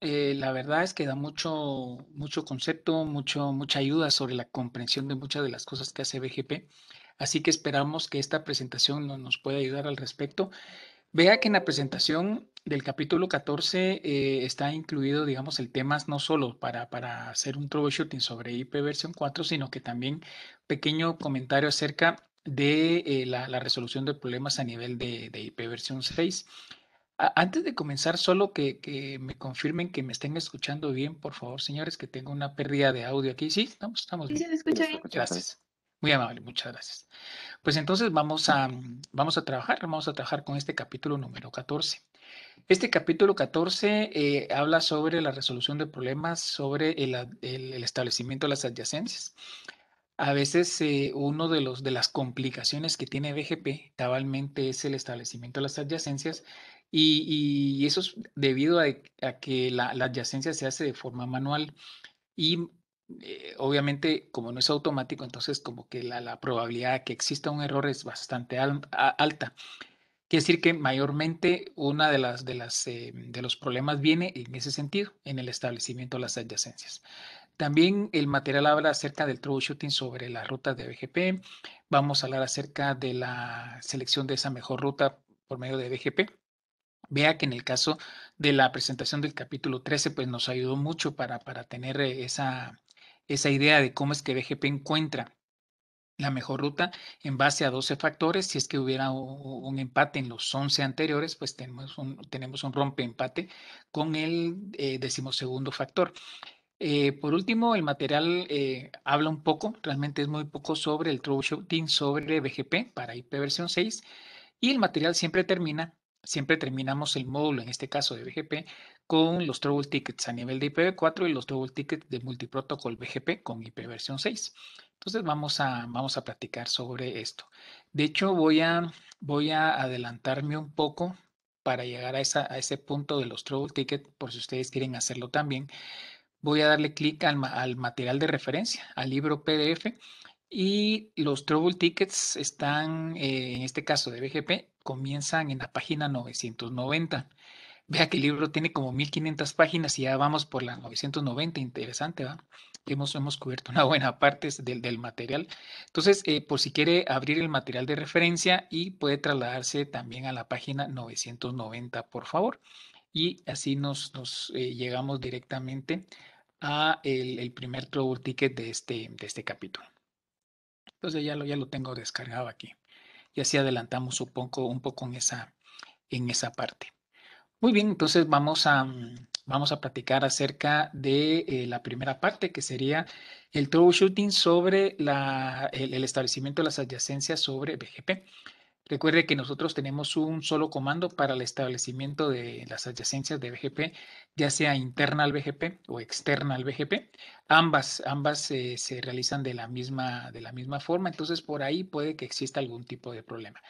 Eh, la verdad es que da mucho, mucho concepto, mucho, mucha ayuda sobre la comprensión de muchas de las cosas que hace BGP. Así que esperamos que esta presentación nos pueda ayudar al respecto. Vea que en la presentación del capítulo 14 eh, está incluido, digamos, el tema no solo para, para hacer un troubleshooting sobre IP versión 4, sino que también pequeño comentario acerca de eh, la, resolución de problemas a nivel de, de IP versión 6. Antes de comenzar, solo que, me confirmen que me estén escuchando bien, por favor, señores, que tengo una pérdida de audio aquí. Sí, estamos, bien. Sí, se escucha bien. Gracias. Muy amable, muchas gracias. Pues entonces vamos a, mm, vamos a trabajar, vamos a trabajar con este capítulo número 14. Este capítulo 14 eh, habla sobre la resolución de problemas, sobre el, establecimiento de las adyacencias. A veces eh, uno de los de las complicaciones que tiene BGP tabalmente, es el establecimiento de las adyacencias y, eso es debido a, que la, adyacencia se hace de forma manual y mm, eh, obviamente como no es automático, entonces como que la, probabilidad de que exista un error es bastante alta. Quiere decir que mayormente una de las de las eh, de los problemas viene en ese sentido, en el establecimiento de las adyacencias. También el material habla acerca del troubleshooting sobre las rutas de BGP. Vamos a hablar acerca de la selección de esa mejor ruta por medio de BGP. Vea que en el caso de la presentación del capítulo 13, pues nos ayudó mucho para, para tener eh, esa, esa idea de cómo es que BGP encuentra la mejor ruta en base a 12 factores. Si es que hubiera un empate en los 11 anteriores, pues tenemos un, tenemos un empate con el eh, decimosegundo factor. Eh, por último, el material habla un poco, realmente es muy poco sobre el troubleshooting sobre BGP para IP versión 6 y el material siempre termina siempre terminamos el módulo, en este caso de BGP, con los trouble tickets a nivel de IPv4 y los trouble tickets de multiprotocol BGP con ipv 6. Entonces vamos a, vamos a platicar sobre esto. De hecho, voy a, voy a adelantarme un poco para llegar a, esa, a ese punto de los trouble tickets, por si ustedes quieren hacerlo también. Voy a darle clic al, material de referencia, al libro PDF, y los trouble tickets están, eh, en este caso de BGP, comienzan en la página 990. Vea que el libro tiene como 1500 páginas y ya vamos por la 990, interesante, ¿va? Hemos, hemos cubierto una buena parte del, material. Entonces, eh, por si quiere abrir el material de referencia y puede trasladarse también a la página 990, por favor. Y así nos, nos eh, llegamos directamente a el, primer trouble ticket de este, de este capítulo. Entonces ya lo, ya lo tengo descargado aquí y así adelantamos un poco, un poco en, esa, en esa parte. Muy bien, entonces vamos a, mm, vamos a platicar acerca de eh, la primera parte, que sería el troubleshooting sobre la, el establecimiento de las adyacencias sobre BGP. Recuerde que nosotros tenemos un solo comando para el establecimiento de las adyacencias de BGP, ya sea interna al BGP o externa al BGP. Ambas, ambas eh, se realizan de la, misma, de la misma forma, entonces por ahí puede que exista algún tipo de problema.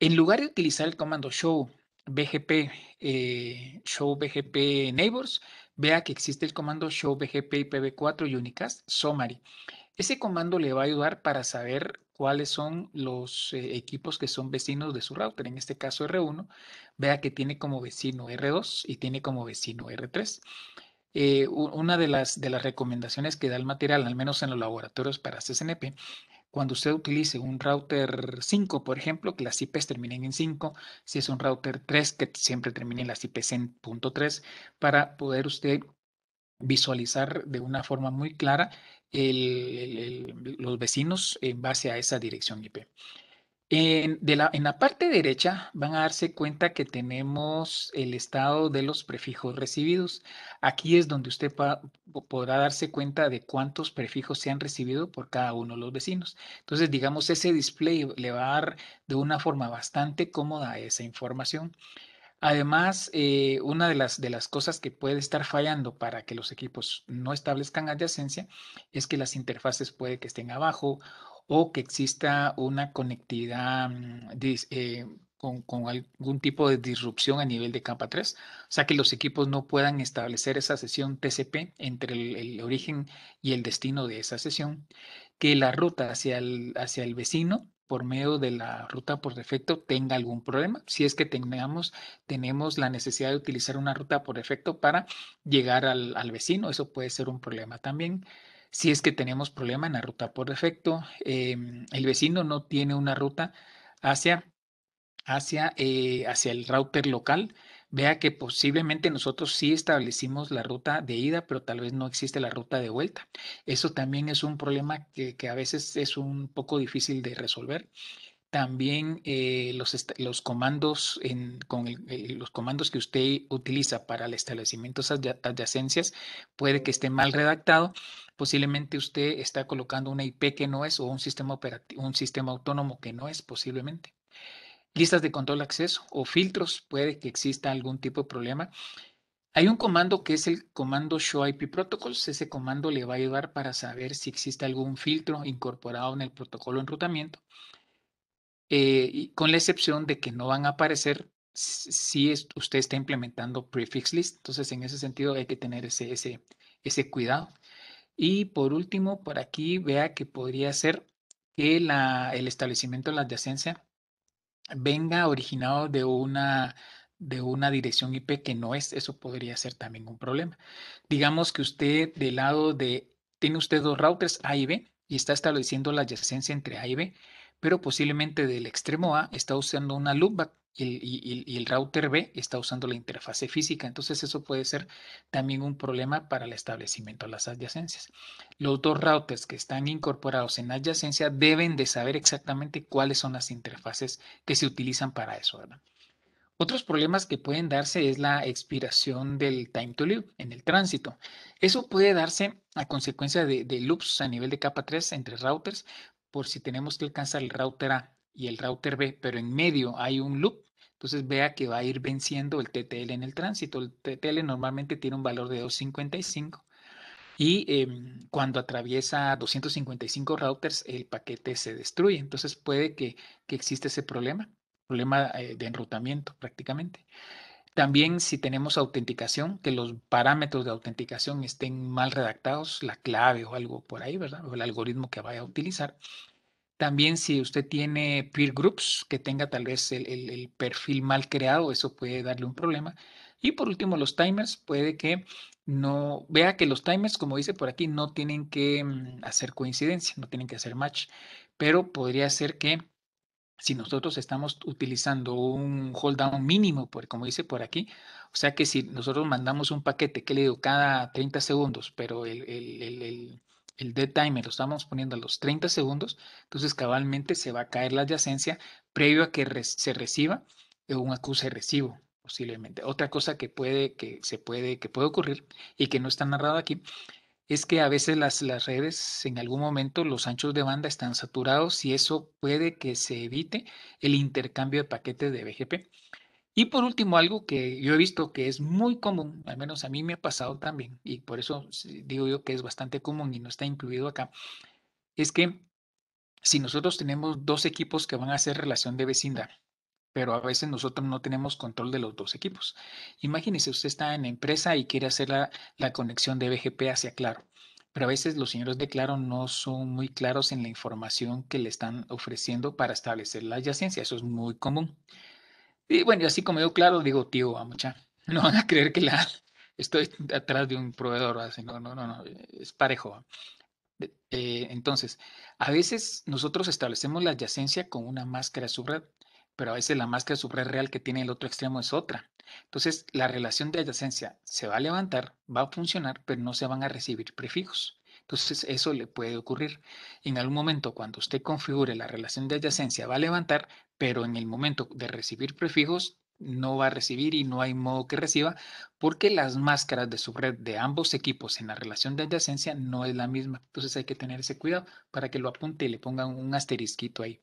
En lugar de utilizar el comando show BGP, eh, show BGP neighbors, vea que existe el comando show BGP IPv4 unicast summary. Ese comando le va a ayudar para saber cuáles son los eh, equipos que son vecinos de su router. En este caso R1, vea que tiene como vecino R2 y tiene como vecino R3. Eh, una de las, de las recomendaciones que da el material, al menos en los laboratorios para CSNP, cuando usted utilice un router 5, por ejemplo, que las IPs terminen en 5, si es un router 3, que siempre terminen las IPs en .3, para poder usted visualizar de una forma muy clara los vecinos en base a esa dirección IP. En, la, parte derecha van a darse cuenta que tenemos el estado de los prefijos recibidos. Aquí es donde usted podrá darse cuenta de cuántos prefijos se han recibido por cada uno de los vecinos. Entonces, digamos, ese display le va a dar de una forma bastante cómoda esa información. Además, eh, una de las, cosas que puede estar fallando para que los equipos no establezcan adyacencia es que las interfaces puede que estén abajo o que exista una conectividad mm, eh, con, algún tipo de disrupción a nivel de capa 3, o sea que los equipos no puedan establecer esa sesión TCP entre el, origen y el destino de esa sesión, que la ruta hacia hacia el vecino por medio de la ruta por defecto tenga algún problema. Si es que tengamos, tenemos la necesidad de utilizar una ruta por defecto para llegar al, vecino, eso puede ser un problema también. Si es que tenemos problema en la ruta por defecto, em, el vecino no tiene una ruta hacia, hacia, eh, hacia el router local, vea que posiblemente nosotros sí establecimos la ruta de ida, pero tal vez no existe la ruta de vuelta. Eso también es un problema que, a veces es un poco difícil de resolver. También eh, los, comandos con eh, los comandos que usted utiliza para el establecimiento de esas adyacencias puede que esté mal redactado. Posiblemente usted está colocando una IP que no es o un sistema operativo, un sistema autónomo que no es posiblemente listas de control acceso o filtros, puede que exista algún tipo de problema. Hay un comando que es el comando show IP protocols. Ese comando le va a ayudar para saber si existe algún filtro incorporado en el protocolo de enrutamiento. Eh, con la excepción de que no van a aparecer si usted está implementando prefix list. Entonces, en ese sentido, hay que tener ese, ese, ese cuidado. Y por último, por aquí vea que podría ser que el establecimiento de la adyacencia venga originado de una, de una dirección IP que no es, eso podría ser también un problema. Digamos que usted del lado de, tiene usted dos routers A y B y está estableciendo la adyacencia entre A y B, pero posiblemente del extremo A está usando una loopback y el, router B está usando la interfase física. Entonces eso puede ser también un problema para el establecimiento de las adyacencias. Los dos routers que están incorporados en adyacencia deben de saber exactamente cuáles son las interfaces que se utilizan para eso. Otros problemas que pueden darse es la expiración del time to live en el tránsito. Eso puede darse a consecuencia de, de loops a nivel de capa 3 entre routers, por si tenemos que alcanzar el router A y el router B, pero en medio hay un loop, entonces vea que va a ir venciendo el TTL en el tránsito. El TTL normalmente tiene un valor de 255 y em, cuando atraviesa 255 routers el paquete se destruye. Entonces puede que, que existe ese problema, problema eh, de enrutamiento prácticamente. También si tenemos autenticación, que los parámetros de autenticación estén mal redactados, la clave o algo por ahí, ¿verdad? O el algoritmo que vaya a utilizar. También si usted tiene peer groups, que tenga tal vez el, perfil mal creado, eso puede darle un problema. Y por último, los timers, puede que no, vea que los timers, como dice por aquí, no tienen que mm, hacer coincidencia, no tienen que hacer match, pero podría ser que si nosotros estamos utilizando un hold down mínimo, por, como dice por aquí, o sea que si nosotros mandamos un paquete que le digo cada 30 segundos, pero el, el dead timer lo estamos poniendo a los 30 segundos, entonces cabalmente se va a caer la adyacencia previo a que se reciba un acuse recibo posiblemente. Otra cosa que puede, que se puede, que puede ocurrir y que no está narrado aquí, es que a veces las, las redes en algún momento los anchos de banda están saturados y eso puede que se evite el intercambio de paquetes de BGP. Y por último, algo que yo he visto que es muy común, al menos a mí me ha pasado también, y por eso digo yo que es bastante común y no está incluido acá, es que si nosotros tenemos dos equipos que van a hacer relación de vecindad, pero a veces nosotros no tenemos control de los dos equipos. Imagínese, usted está en la empresa y quiere hacer la, la conexión de BGP hacia Claro pero a veces los señores de Claro no son muy claros en la información que le están ofreciendo para establecer la adyacencia. Eso es muy común. Y bueno, y así como yo, claro, digo, tío, mucha, no van a creer que la, estoy atrás de un proveedor, así, no, no, no, no es parejo. Eh, entonces, a veces nosotros establecemos la adyacencia con una máscara subred, pero a veces la máscara subred real que tiene el otro extremo es otra. Entonces, la relación de adyacencia se va a levantar, va a funcionar, pero no se van a recibir prefijos. Entonces, eso le puede ocurrir. En algún momento, cuando usted configure la relación de adyacencia, va a levantar, pero en el momento de recibir prefijos, no va a recibir y no hay modo que reciba porque las máscaras de red de ambos equipos en la relación de adyacencia no es la misma. Entonces hay que tener ese cuidado para que lo apunte y le pongan un asterisquito ahí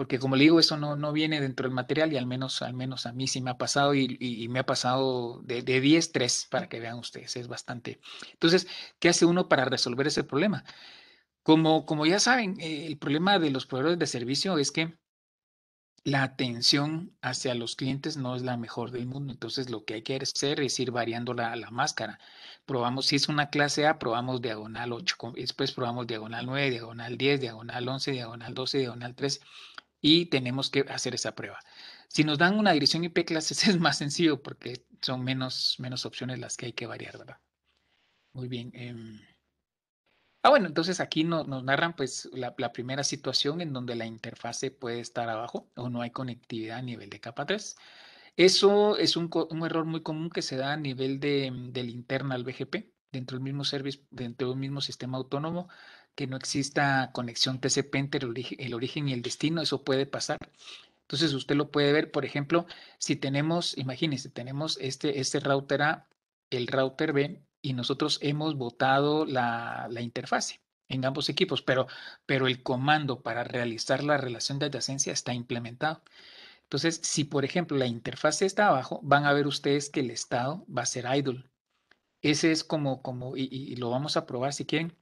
porque como le digo, eso no, no viene dentro del material y al menos, al menos a mí sí me ha pasado y, me ha pasado de, de 10, 3, para que vean ustedes, es bastante. Entonces, ¿qué hace uno para resolver ese problema? Como, como ya saben, eh, el problema de los proveedores de servicio es que la atención hacia los clientes no es la mejor del mundo. Entonces, lo que hay que hacer es ir variando la, la máscara. Probamos, si es una clase A, probamos diagonal 8, después probamos diagonal 9, diagonal 10, diagonal 11, diagonal 12, diagonal 13 y tenemos que hacer esa prueba. Si nos dan una dirección IP clases es más sencillo porque son menos, menos opciones las que hay que variar, ¿verdad? Muy bien. Em, ah, bueno, entonces aquí nos narran pues la, primera situación en donde la interfase puede estar abajo o no hay conectividad a nivel de capa 3. Eso es un, un error muy común que se da a nivel de, del internal BGP dentro del mismo servicio, dentro del mismo sistema autónomo, que no exista conexión TCP entre el origen, y el destino, eso puede pasar. Entonces usted lo puede ver, por ejemplo, si tenemos, imagínense, tenemos este, este router A, el router B, y nosotros hemos botado la, la, interfase en ambos equipos, pero, pero el comando para realizar la relación de adyacencia está implementado. Entonces, si por ejemplo la interfase está abajo, van a ver ustedes que el estado va a ser idle. Ese es como, como y, y lo vamos a probar si quieren,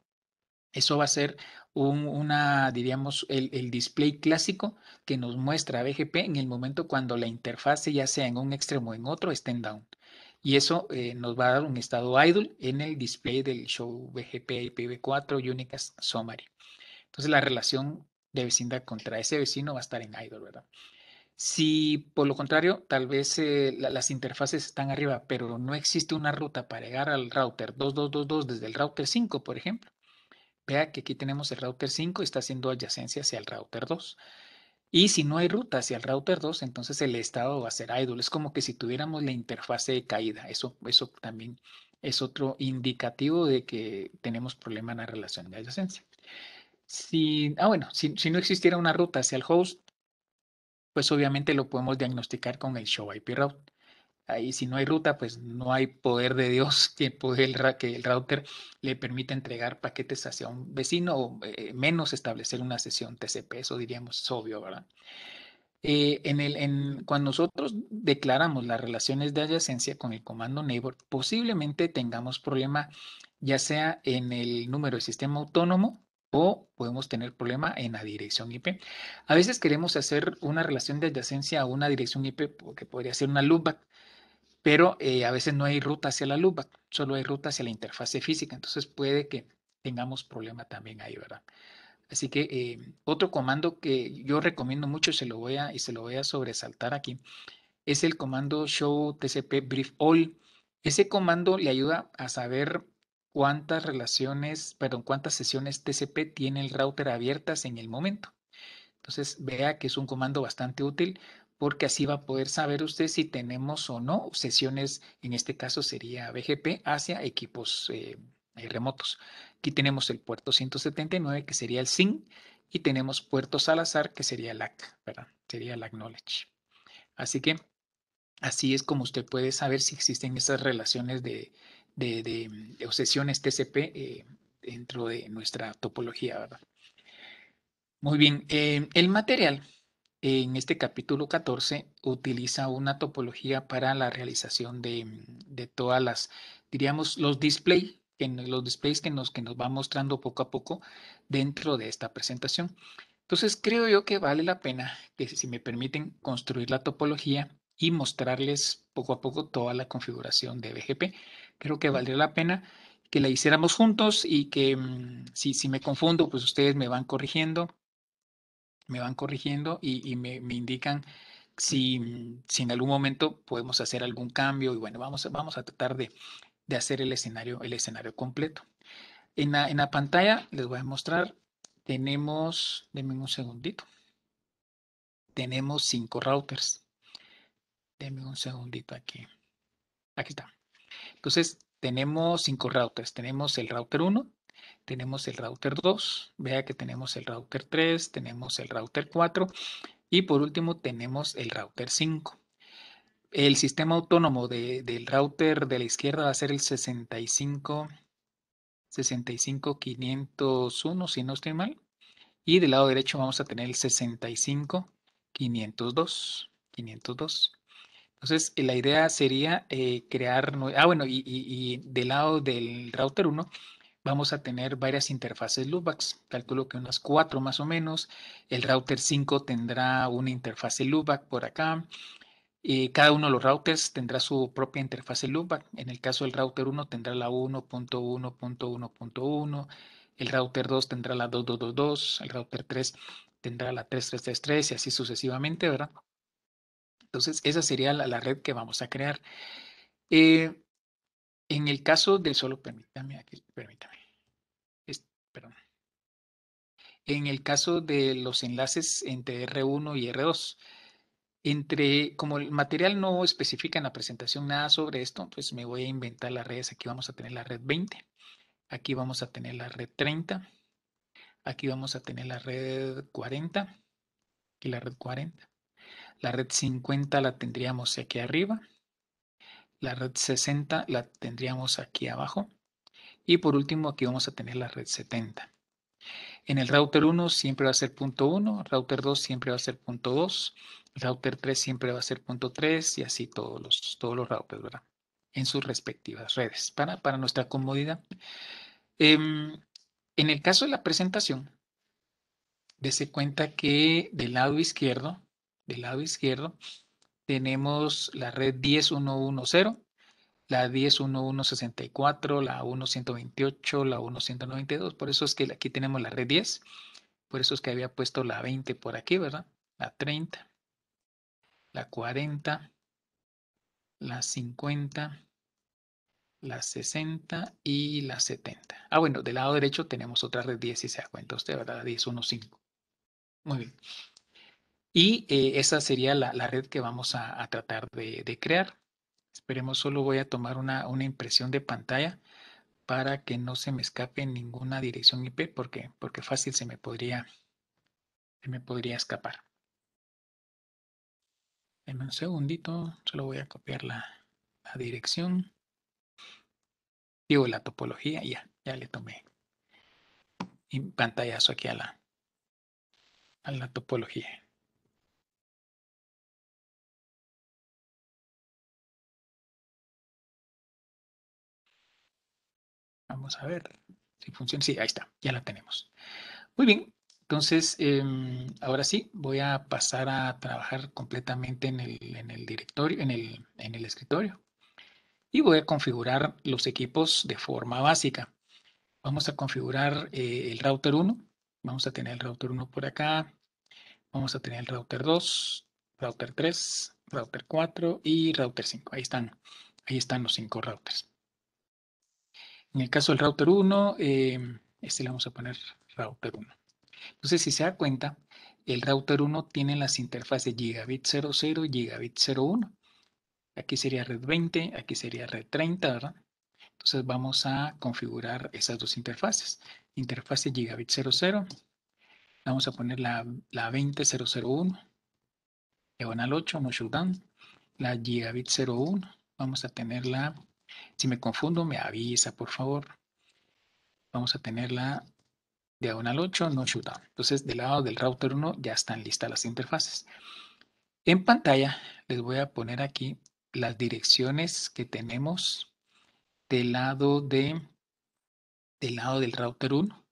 eso va a ser una, diríamos, el, display clásico que nos muestra BGP en el momento cuando la interfase, ya sea en un extremo o en otro, esté en down. Y eso eh, nos va a dar un estado idle en el display del show BGP IPv4 Unicast Summary. Entonces la relación de vecindad contra ese vecino va a estar en idle, ¿verdad? Si por lo contrario, tal vez eh, las interfaces están arriba, pero no existe una ruta para llegar al router 2222 desde el router 5, por ejemplo, Vea que aquí tenemos el router 5 y está haciendo adyacencia hacia el router 2. Y si no hay ruta hacia el router 2, entonces el estado va a ser idle. Es como que si tuviéramos la interfase de caída. Eso, eso también es otro indicativo de que tenemos problema en la relación de adyacencia. Si, ah, bueno, si, si no existiera una ruta hacia el host, pues obviamente lo podemos diagnosticar con el show IP route ahí si no hay ruta, pues no hay poder de Dios que, que el router le permita entregar paquetes hacia un vecino o eh, menos establecer una sesión TCP, eso diríamos es obvio, ¿verdad? Eh, en el, cuando nosotros declaramos las relaciones de adyacencia con el comando neighbor, posiblemente tengamos problema ya sea en el número de sistema autónomo o podemos tener problema en la dirección IP. A veces queremos hacer una relación de adyacencia a una dirección IP porque podría ser una loopback, pero eh, a veces no hay ruta hacia la lupa, solo hay ruta hacia la interfase física, entonces puede que tengamos problema también ahí, ¿verdad? Así que eh, otro comando que yo recomiendo mucho, se lo voy a, y se lo voy a sobresaltar aquí, es el comando show tcp brief all. Ese comando le ayuda a saber cuántas relaciones, perdón, cuántas sesiones TCP tiene el router abiertas en el momento. Entonces vea que es un comando bastante útil porque así va a poder saber usted si tenemos o no sesiones, en este caso sería BGP, hacia equipos eh, eh, remotos. Aquí tenemos el puerto 179, que sería el SIN, y tenemos puerto Salazar, que sería el ACK, ¿verdad? Sería el Acknowledge. Así que así es como usted puede saber si existen esas relaciones de, obsesiones TCP eh, dentro de nuestra topología, ¿verdad? Muy bien, el material en este capítulo 14 utiliza una topología para la realización de, mm, de todas las, diríamos, los display, los displays que nos, que nos va mostrando poco a poco dentro de esta presentación. Entonces creo yo que vale la pena que si me permiten construir la topología y mostrarles poco a poco toda la configuración de BGP. Creo que valdría la pena que la hiciéramos juntos y que mm, si, si me confundo, pues ustedes me van corrigiendo me van corrigiendo y, me, indican si, en algún momento podemos hacer algún cambio y bueno, vamos, vamos a tratar de, hacer el escenario, el escenario completo. En la, en la pantalla les voy a mostrar, tenemos, denme un segundito, tenemos cinco routers. Denme un segundito aquí. Aquí está. Entonces, tenemos cinco routers. Tenemos el router 1, tenemos el router 2, vea que tenemos el router 3, tenemos el router 4 y por último tenemos el router 5. El sistema autónomo del router de la izquierda va a ser el 65, 65501, si no estoy mal. Y del lado derecho vamos a tener el 65 502. Entonces, la idea sería eh, crear... Ah, bueno, y, y del lado del router 1 vamos a tener varias interfaces Lubax, calculo que unas cuatro más o menos. El router 5 tendrá una interfase loopback por acá. Y eh, cada uno de los routers tendrá su propia interfase loopback. En el caso del router 1 tendrá la 1.1.1.1. El router 2 tendrá la 2.2.2.2. El router 3 tendrá la 3.3.3.3 y así sucesivamente, ¿verdad? Entonces, esa sería la, la red que vamos a crear. Eh, en el caso del solo, permítame, permítame. En el caso de los enlaces entre R1 y R2, entre, como el material no especifica en la presentación nada sobre esto, pues me voy a inventar las redes. Aquí vamos a tener la red 20, aquí vamos a tener la red 30, aquí vamos a tener la red 40 Aquí la red 40. La red 50 la tendríamos aquí arriba la red 60 la tendríamos aquí abajo. Y por último, aquí vamos a tener la red 70. En el router 1 siempre va a ser punto 1, router 2 siempre va a ser punto 2, router 3 siempre va a ser punto 3 y así todos los, todos los routers, ¿verdad? En sus respectivas redes, para, para nuestra comodidad. Em, en el caso de la presentación, dese cuenta que del lado izquierdo, del lado izquierdo, tenemos la red 10110, la 10.1.1.64, la 1128, la 1192. Por eso es que aquí tenemos la red 10. Por eso es que había puesto la 20 por aquí, ¿verdad? La 30, la 40, la 50, la 60 y la 70. Ah, bueno, del lado derecho tenemos otra red 10, si se da cuenta usted, ¿verdad? La 1015. Muy bien. Y eh, esa sería la, red que vamos a, tratar de, crear. Esperemos, solo voy a tomar una, impresión de pantalla para que no se me escape ninguna dirección IP porque, porque fácil se me podría, se me podría escapar. En un segundito, solo voy a copiar la, dirección. Digo, la topología, ya, ya le tomé y pantallazo aquí a la, a la topología. Vamos a ver si funciona. Sí, ahí está, ya la tenemos. Muy bien, entonces em, ahora sí voy a pasar a trabajar completamente en el, directorio, en el, escritorio. Y voy a configurar los equipos de forma básica. Vamos a configurar eh, el router 1. Vamos a tener el router 1 por acá. Vamos a tener el router 2, router 3, router 4 y router 5. Ahí están, ahí están los cinco routers. En el caso del router 1, em, este le vamos a poner router 1. Entonces, si se da cuenta, el router 1 tiene las interfaces gigabit 00 y gigabit 01. Aquí sería red 20, aquí sería red 30, ¿verdad? Entonces vamos a configurar esas dos interfaces. Interfase gigabit 00. Vamos a poner la, la van al 8, no shutdown. La gigabit 01, vamos a tener la si me confundo, me avisa, por favor. Vamos a tener la diagonal 8, no shutdown. Entonces, del lado del router 1 ya están listas las interfaces. En pantalla les voy a poner aquí las direcciones que tenemos del lado, de, del, lado del router 1.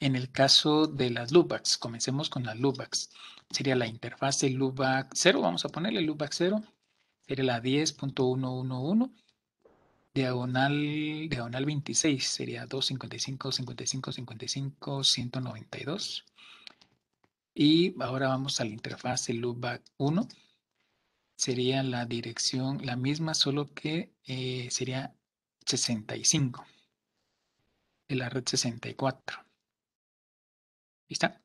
En el caso de las loopbacks, comencemos con las loopbacks. Sería la interfase loopback 0, vamos a ponerle loopback 0. Sería la 10.111 diagonal, diagonal 26, sería 255, 55, 55, 192. Y ahora vamos a la interfaz loopback 1. Sería la dirección la misma, solo que eh, sería 65 de la red 64. ¿Lista?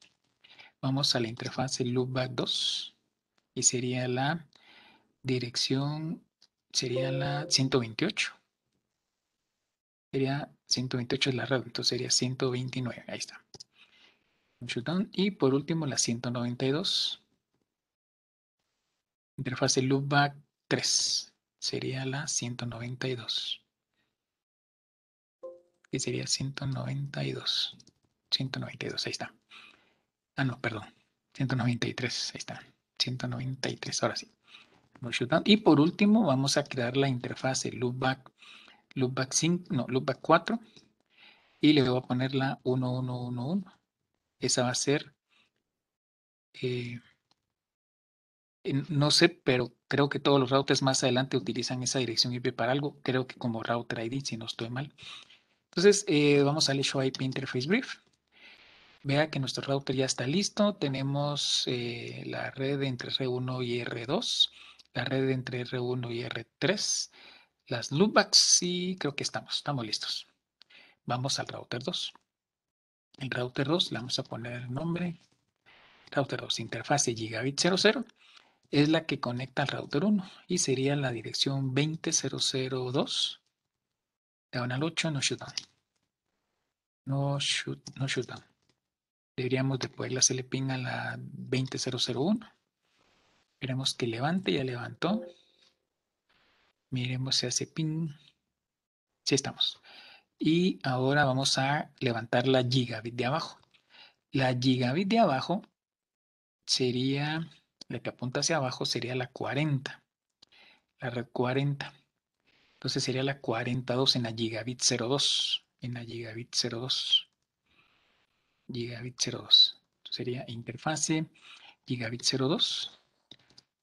Vamos a la interfaz loopback 2 y sería la dirección, sería la 128 sería 128 es la red, entonces sería 129, ahí está. Y por último la 192. Interfase loopback 3 sería la 192. Que sería 192. 192, ahí está. Ah, no, perdón. 193, ahí está. 193, ahora sí. Y por último vamos a crear la interfase loopback loopback no, 4 y le voy a poner la 1111. Esa va a ser, eh, eh, no sé, pero creo que todos los routers más adelante utilizan esa dirección IP para algo, creo que como router ID, si no estoy mal. Entonces, eh, vamos al Show IP Interface Brief. Vea que nuestro router ya está listo. Tenemos la red entre R1 y R2, la red entre R1 y R3, las loopbacks sí creo que estamos, estamos listos. Vamos al router 2. El router 2 le vamos a poner el nombre. Router 2, interfase gigabit 00 es la que conecta al router 1 y sería la dirección 20002 al 8 no down. No, shoot, no Deberíamos de poner la CLPIN a la 20001. Esperemos que levante, ya levantó. Miremos si hace ping. Sí estamos. Y ahora vamos a levantar la gigabit de abajo. La gigabit de abajo sería, la que apunta hacia abajo sería la 40. La red 40. Entonces sería la 42 en la gigabit 02. En la gigabit 02. Gigabit 02. Entonces sería interfase gigabit 02.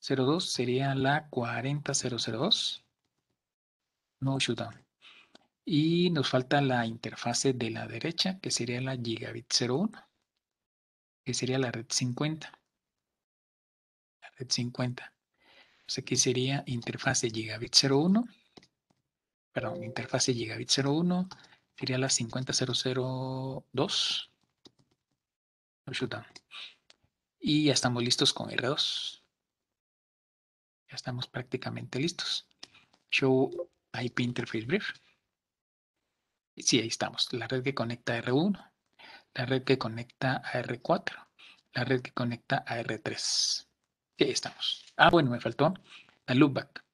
02 sería la 40002 no down. Y nos falta la interfase de la derecha, que sería la gigabit 01, que sería la red 50. La red 50. Entonces pues aquí sería interfase gigabit 01, perdón, interfase gigabit 01, sería la 50002. No down. Y ya estamos listos con R2. Ya estamos prácticamente listos. Show IP Interface Brief. Sí, ahí estamos. La red que conecta a R1, la red que conecta a R4, la red que conecta a R3. y ahí estamos. Ah, bueno, me faltó la loopback.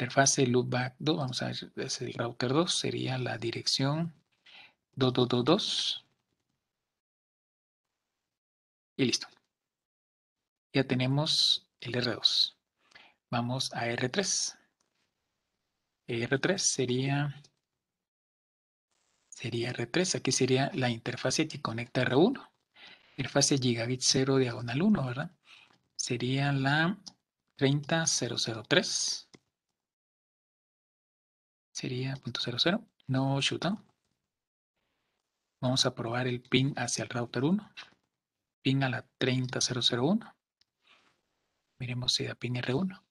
Interfase loopback 2, vamos a ver, es el router 2, sería la dirección 2222. Y listo. Ya tenemos el R2. Vamos a R3. R3 sería, sería R3. Aquí sería la interfase que conecta R1. Interfase gigabit 0 diagonal 1, ¿verdad? Sería la 30003. Sería .00. No down Vamos a probar el pin hacia el router 1. pin a la 30001. Miremos si da pin R1.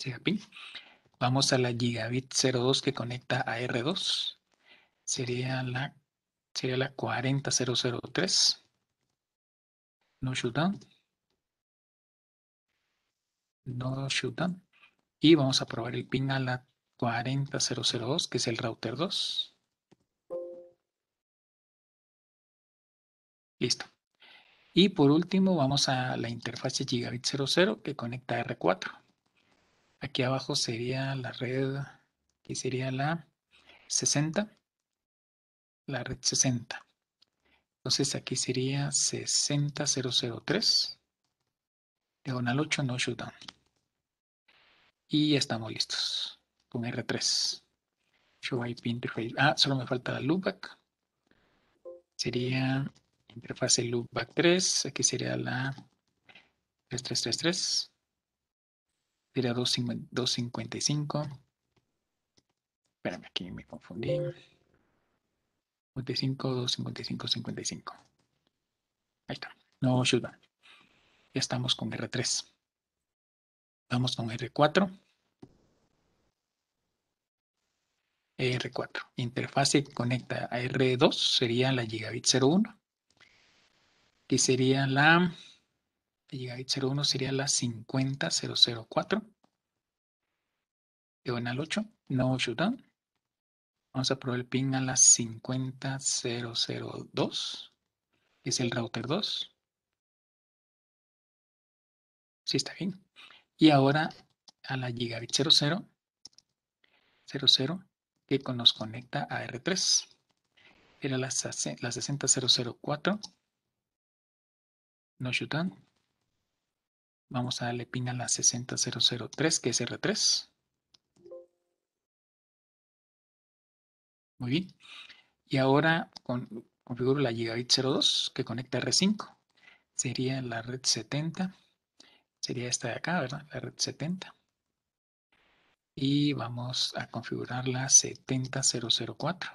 Si da pin Vamos a la gigabit 02 que conecta a R2. Sería la, sería la 40003. No shutdown. No Y vamos a probar el pin a la 40002, que es el router 2. Listo. Y por último vamos a la interfaz Gigabit 00 que conecta a R4. Aquí abajo sería la red, que sería la 60. La red 60. Entonces aquí sería 60003, diagonal 8, no shutdown. Y ya estamos listos con R3. Show IP interface. Ah, solo me falta la loopback. Sería interfase loopback 3. Aquí sería la 3333. Sería 2.55. Espérame, aquí me confundí. 55, 255, 55. Ahí está. No ayuda Ya estamos con R3. Vamos con R4. R4. Interfase que conecta a R2 sería la gigabit 01, que sería la de Gigabit 01 sería la 50004. al 8, no shutdown. Vamos a probar el pin a la 50002, que es el router 2. Sí, está bien. Y ahora a la gigabit 00, 00 que nos conecta a R3. Era la, la 60004. No shutdown. Vamos a darle pin a la 60003, que es R3. Muy bien. Y ahora configuro la Gigabit 02 que conecta R5. Sería la red 70. Sería esta de acá, ¿verdad? La red 70. Y vamos a configurar la 70004.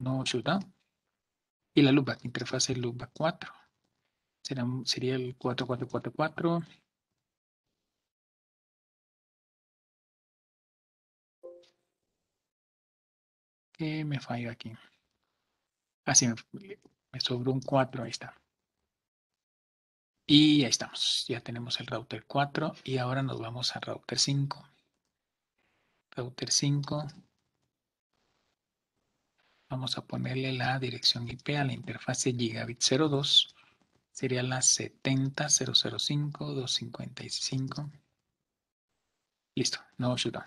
No down. Y la loopback, interfase loopback 4 sería el 4444. ¿Qué me falla aquí? ah, sí. me sobró un 4, ahí está. Y ahí estamos, ya tenemos el router 4 y ahora nos vamos al router 5. Router 5. Vamos a ponerle la dirección IP a la interfase gigabit 02 sería la 70005-255. Listo, No, shutdown.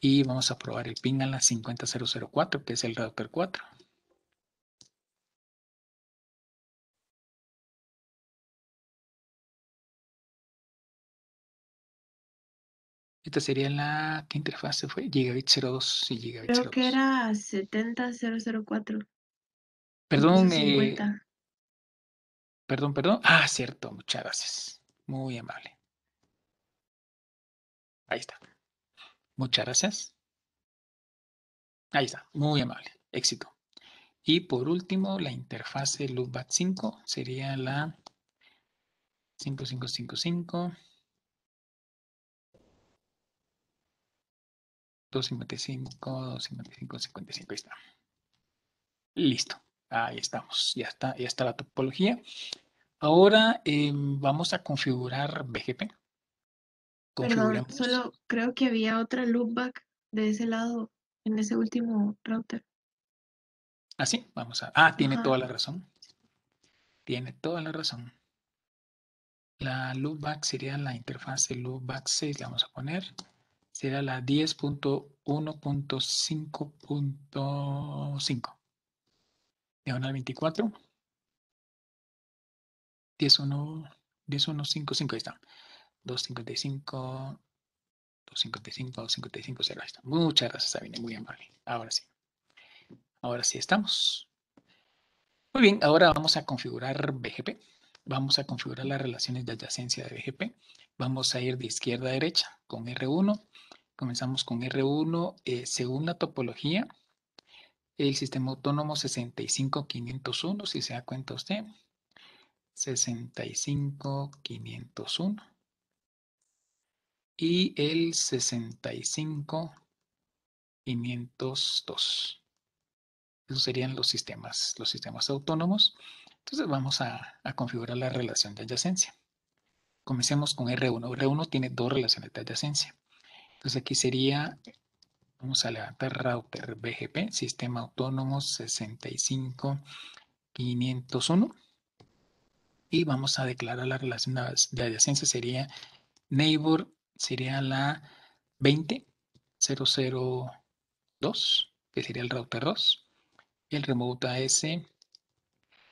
Y vamos a probar el ping a la 50004, que es el router 4. Esta sería la, ¿qué interfase fue? Gigabit 02 y Gigabit Creo que era 70004. Perdón, eh, Perdón, perdón. Ah, cierto, muchas gracias. Muy amable. Ahí está. Muchas gracias. Ahí está, muy amable. Éxito. Y por último, la interfase Loopback 5 sería la 5555. 255, 255, 55, ahí está. Listo, ahí estamos, ya está, ya está la topología. Ahora em, vamos a configurar BGP. Perdón, solo creo que había otra loopback de ese lado, en ese último router. Ah, sí, vamos a. Ah, tiene toda la razón. Tiene toda la razón. La loopback sería la interfaz de loopback 6, la vamos a poner. Será la 10.1.5.5. al 24. 10, 1, 10, 1, 5, ahí está. 255, 255, 255, 0, ahí está. Muchas gracias, Sabine, muy amable. Ahora sí. Ahora sí estamos. Muy bien, ahora vamos a configurar BGP. Vamos a configurar las relaciones de adyacencia de BGP. Vamos a ir de izquierda a derecha con R1. Comenzamos con R1. Eh, según la topología, el sistema autónomo 65501, si se da cuenta usted, 65 501 y el 65 502. Esos serían los sistemas, los sistemas autónomos. Entonces vamos a, a configurar la relación de adyacencia. Comencemos con R1. R1 tiene dos relaciones de adyacencia. Entonces aquí sería, vamos a levantar router BGP, sistema autónomo 65 501 y vamos a declarar la relación de adyacencia sería neighbor, sería la 20002, que sería el router 2. el remote AS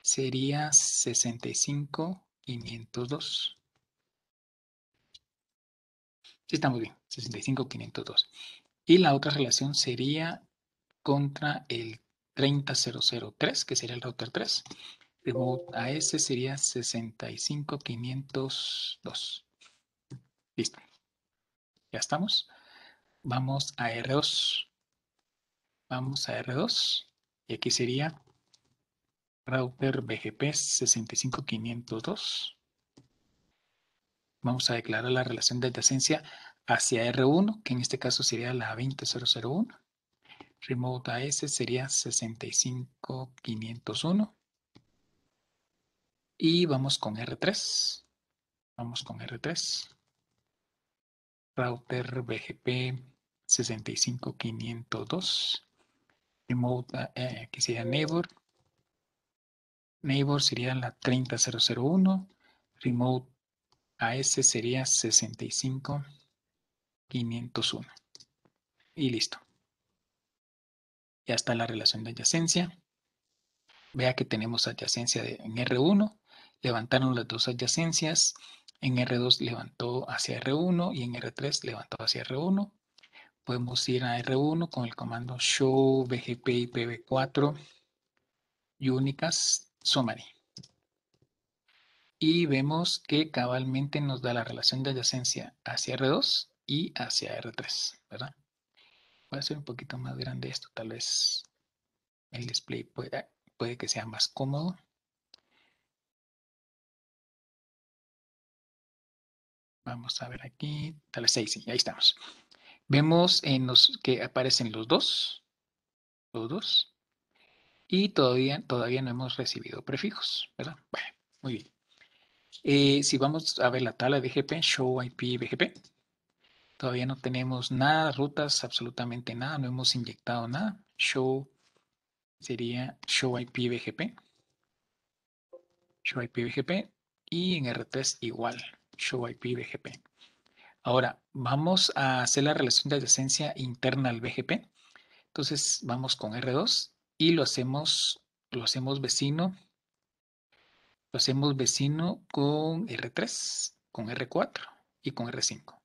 sería 65502. Sí, muy bien, 65502. Y la otra relación sería contra el 30003, que sería el router 3. Remote AS sería 65502. Listo. Ya estamos. Vamos a R2. Vamos a R2. Y aquí sería router BGP 65502. Vamos a declarar la relación de adyacencia hacia R1, que en este caso sería la 20001. Remote AS sería 65501. Y vamos con R3. Vamos con R3. Router BGP 65502. Remote, eh, que sería Neighbor. Neighbor sería la 30001. Remote AS sería 65501. Y listo. Ya está la relación de adyacencia. Vea que tenemos adyacencia de, en R1 levantaron las dos adyacencias, en R2 levantó hacia R1 y en R3 levantó hacia R1. Podemos ir a R1 con el comando show bgp ipv pb4 únicas summary. Y vemos que cabalmente nos da la relación de adyacencia hacia R2 y hacia R3, Voy a hacer un poquito más grande esto, tal vez el display pueda puede que sea más cómodo. Vamos a ver aquí, tal 6, ahí estamos. Vemos en los que aparecen los dos, los dos, y todavía, todavía no hemos recibido prefijos, ¿verdad? Bueno, muy bien. Eh, si vamos a ver la tabla de GP, show IP BGP, todavía no tenemos nada, rutas, absolutamente nada, no hemos inyectado nada. Show sería show IP BGP. Show IP BGP y en R3 igual show IP BGP. Ahora, vamos a hacer la relación de adyacencia interna al BGP. Entonces, vamos con R2 y lo hacemos, lo hacemos vecino. Lo hacemos vecino con R3, con R4 y con R5.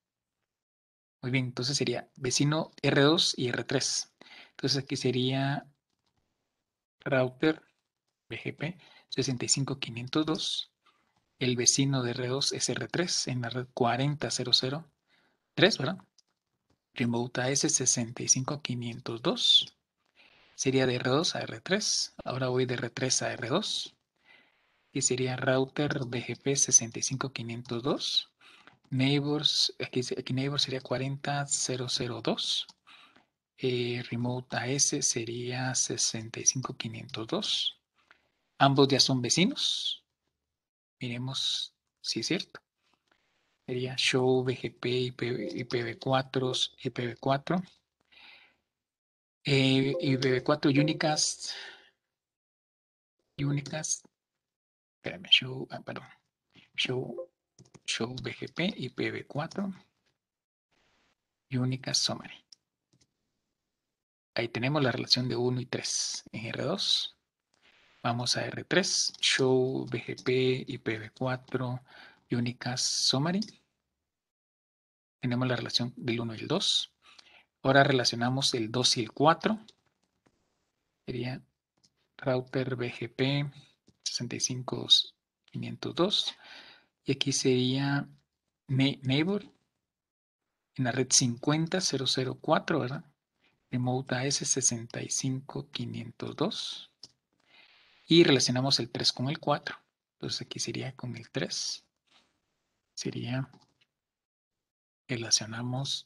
Muy bien, entonces sería vecino R2 y R3. Entonces aquí sería router BGP 65502 el vecino de r 2 es r 3 en la red 40003, ¿verdad? Remote AS 65502. Sería de R2 a R3. Ahora voy de R3 a R2. Y sería router BGP 65502. Neighbors, aquí, Neighbor Neighbors sería 40002. Eh, remote AS sería 65502. Ambos ya son vecinos. Miremos si es cierto. Sería show, BGP, IPv, 4 IPv4. IPv4 Unicast. Unicast. Espérame, show, ah, perdón. Show, show BGP, IPv4. Unicast Summary. Ahí tenemos la relación de 1 y 3 en R2. Vamos a R3, show BGP, IPv4, unicast summary. Tenemos la relación del 1 y el 2. Ahora relacionamos el 2 y el 4. Sería router BGP 65502. Y aquí sería neighbor en la red 50004, ¿verdad? Remote AS 65502. Y relacionamos el 3 con el 4. Entonces aquí sería con el 3. Sería, relacionamos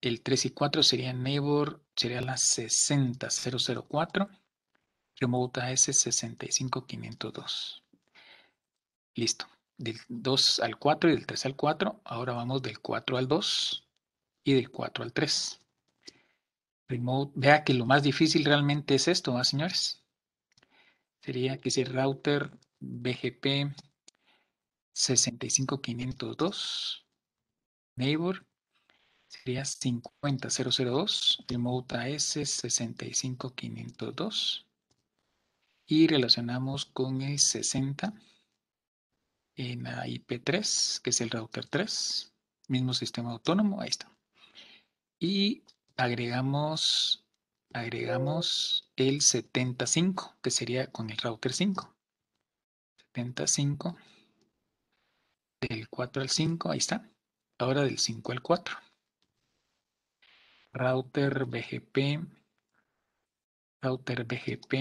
el 3 y 4 sería neighbor, sería la 60004. Remote AS 65502. Listo. Del 2 al 4 y del 3 al 4. Ahora vamos del 4 al 2 y del 4 al 3. Remote, vea que lo más difícil realmente es esto, ¿Va señores? sería que ese router BGP 65502 neighbor sería 50002 remote AS 65502 y relacionamos con el 60 en la IP3 que es el router 3 mismo sistema autónomo ahí está y agregamos agregamos el 75, que sería con el router 5. 75 del 4 al 5, ahí está. Ahora del 5 al 4. Router BGP, router BGP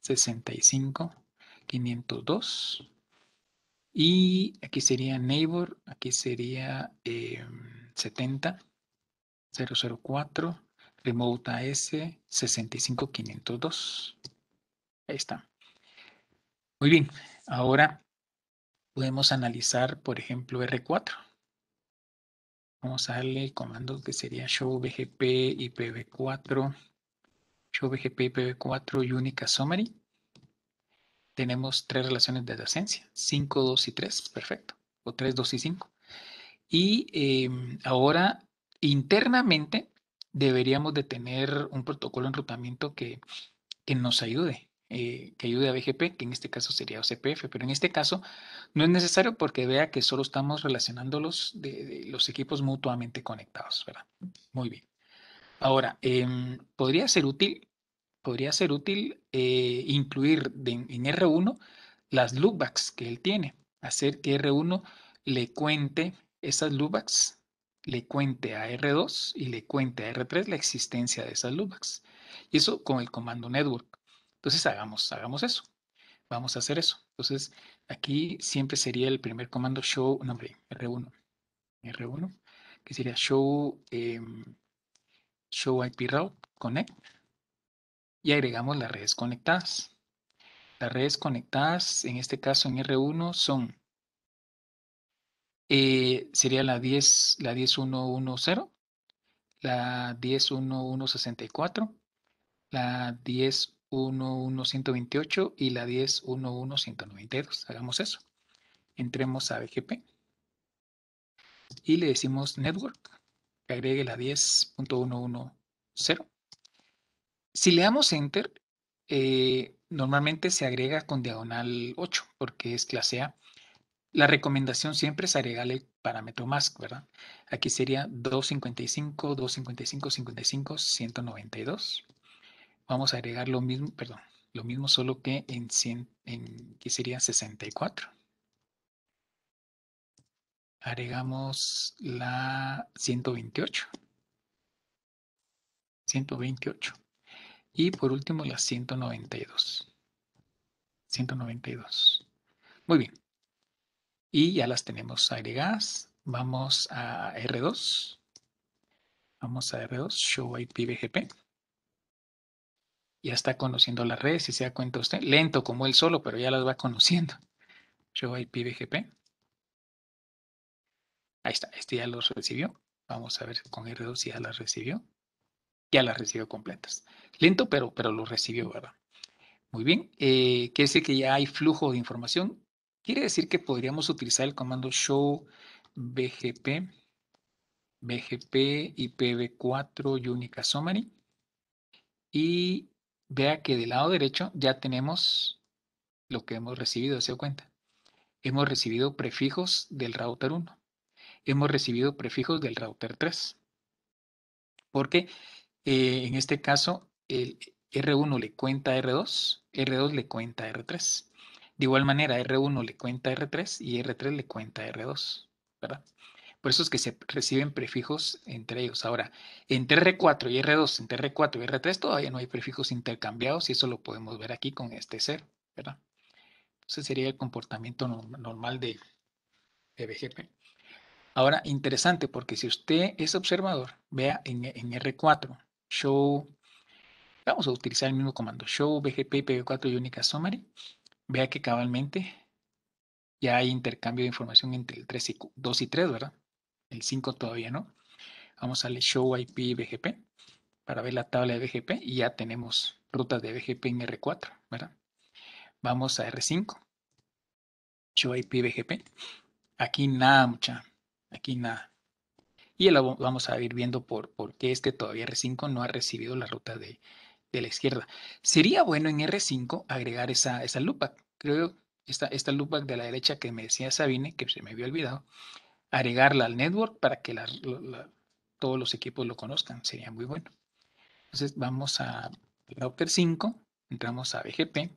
65, 502. Y aquí sería neighbor, aquí sería eh, 70, 004, Remote AS 65502. Ahí está. Muy bien, ahora podemos analizar, por ejemplo, R4. Vamos a darle el comando que sería show BGP IPv4, show BGP IPv4 Unica Summary. Tenemos tres relaciones de docencia. 5, 2 y 3, perfecto, o 3, 2 y 5. Y em, ahora internamente deberíamos de tener un protocolo de enrutamiento que, que nos ayude, eh, que ayude a BGP, que en este caso sería OCPF, pero en este caso no es necesario porque vea que solo estamos relacionando los, de, los equipos mutuamente conectados, ¿verdad? Muy bien. Ahora, em, podría ser útil, podría ser útil eh, incluir en R1 las loopbacks que él tiene, hacer que R1 le cuente esas loopbacks le cuente a R2 y le cuente a R3 la existencia de esas loopbacks. Y eso con el comando network. Entonces hagamos, hagamos eso. Vamos a hacer eso. Entonces aquí siempre sería el primer comando show, nombre, R1. R1, que sería show, em, show IP route, connect. Y agregamos las redes conectadas. Las redes conectadas, en este caso en R1, son eh, sería la 10, la 10110, la 10.1.1.64, la 10.1.1.128 y la 10.1.1.192. Hagamos eso. Entremos a BGP y le decimos network. Que agregue la 10.110. Si le damos enter, eh, normalmente se agrega con diagonal 8 porque es clase A. La recomendación siempre es agregarle parámetro más, ¿verdad? Aquí sería 255, 255, 55, 192. Vamos a agregar lo mismo, perdón, lo mismo solo que en, 100, en que sería 64. Agregamos la 128. 128. Y por último la 192. 192. Muy bien y ya las tenemos agregadas. Vamos a R2. Vamos a R2, Show IP BGP. Ya está conociendo las redes, si se da cuenta usted. Lento como él solo, pero ya las va conociendo. Show IP BGP. Ahí está, este ya los recibió. Vamos a ver con R2 si ya las recibió. Ya las recibió completas. Lento, pero, pero lo recibió, ¿verdad? Muy bien, eh, quiere decir que ya hay flujo de información Quiere decir que podríamos utilizar el comando show bgp, bgp ipv4 unica summary. Y vea que del lado derecho ya tenemos lo que hemos recibido, se da cuenta. Hemos recibido prefijos del router 1. Hemos recibido prefijos del router 3. Porque eh, en este caso el R1 le cuenta a R2, R2 le cuenta a R3. De igual manera, R1 le cuenta a R3 y R3 le cuenta a R2, ¿verdad? Por eso es que se reciben prefijos entre ellos. Ahora, entre R4 y R2, entre R4 y R3 todavía no hay prefijos intercambiados y eso lo podemos ver aquí con este ser ¿verdad? Ese sería el comportamiento normal de, BGP. E Ahora, interesante, porque si usted es observador, vea en, R4, show, vamos a utilizar el mismo comando, show BGP IPv4 y única Summary, vea que cabalmente ya hay intercambio de información entre el 3 y 2 y 3, ¿verdad? El 5 todavía no. Vamos al show IP BGP para ver la tabla de BGP y ya tenemos rutas de BGP en R4, ¿verdad? Vamos a R5, show IP BGP. Aquí nada, mucha, aquí nada. Y vamos a ir viendo por, por qué este todavía R5 no ha recibido la ruta de, de la izquierda. Sería bueno en R5 agregar esa, esa loopback. Creo esta, esta loopback de la derecha que me decía Sabine, que se me había olvidado, agregarla al network para que todos los equipos lo conozcan. Sería muy bueno. Entonces vamos a router 5, entramos a BGP,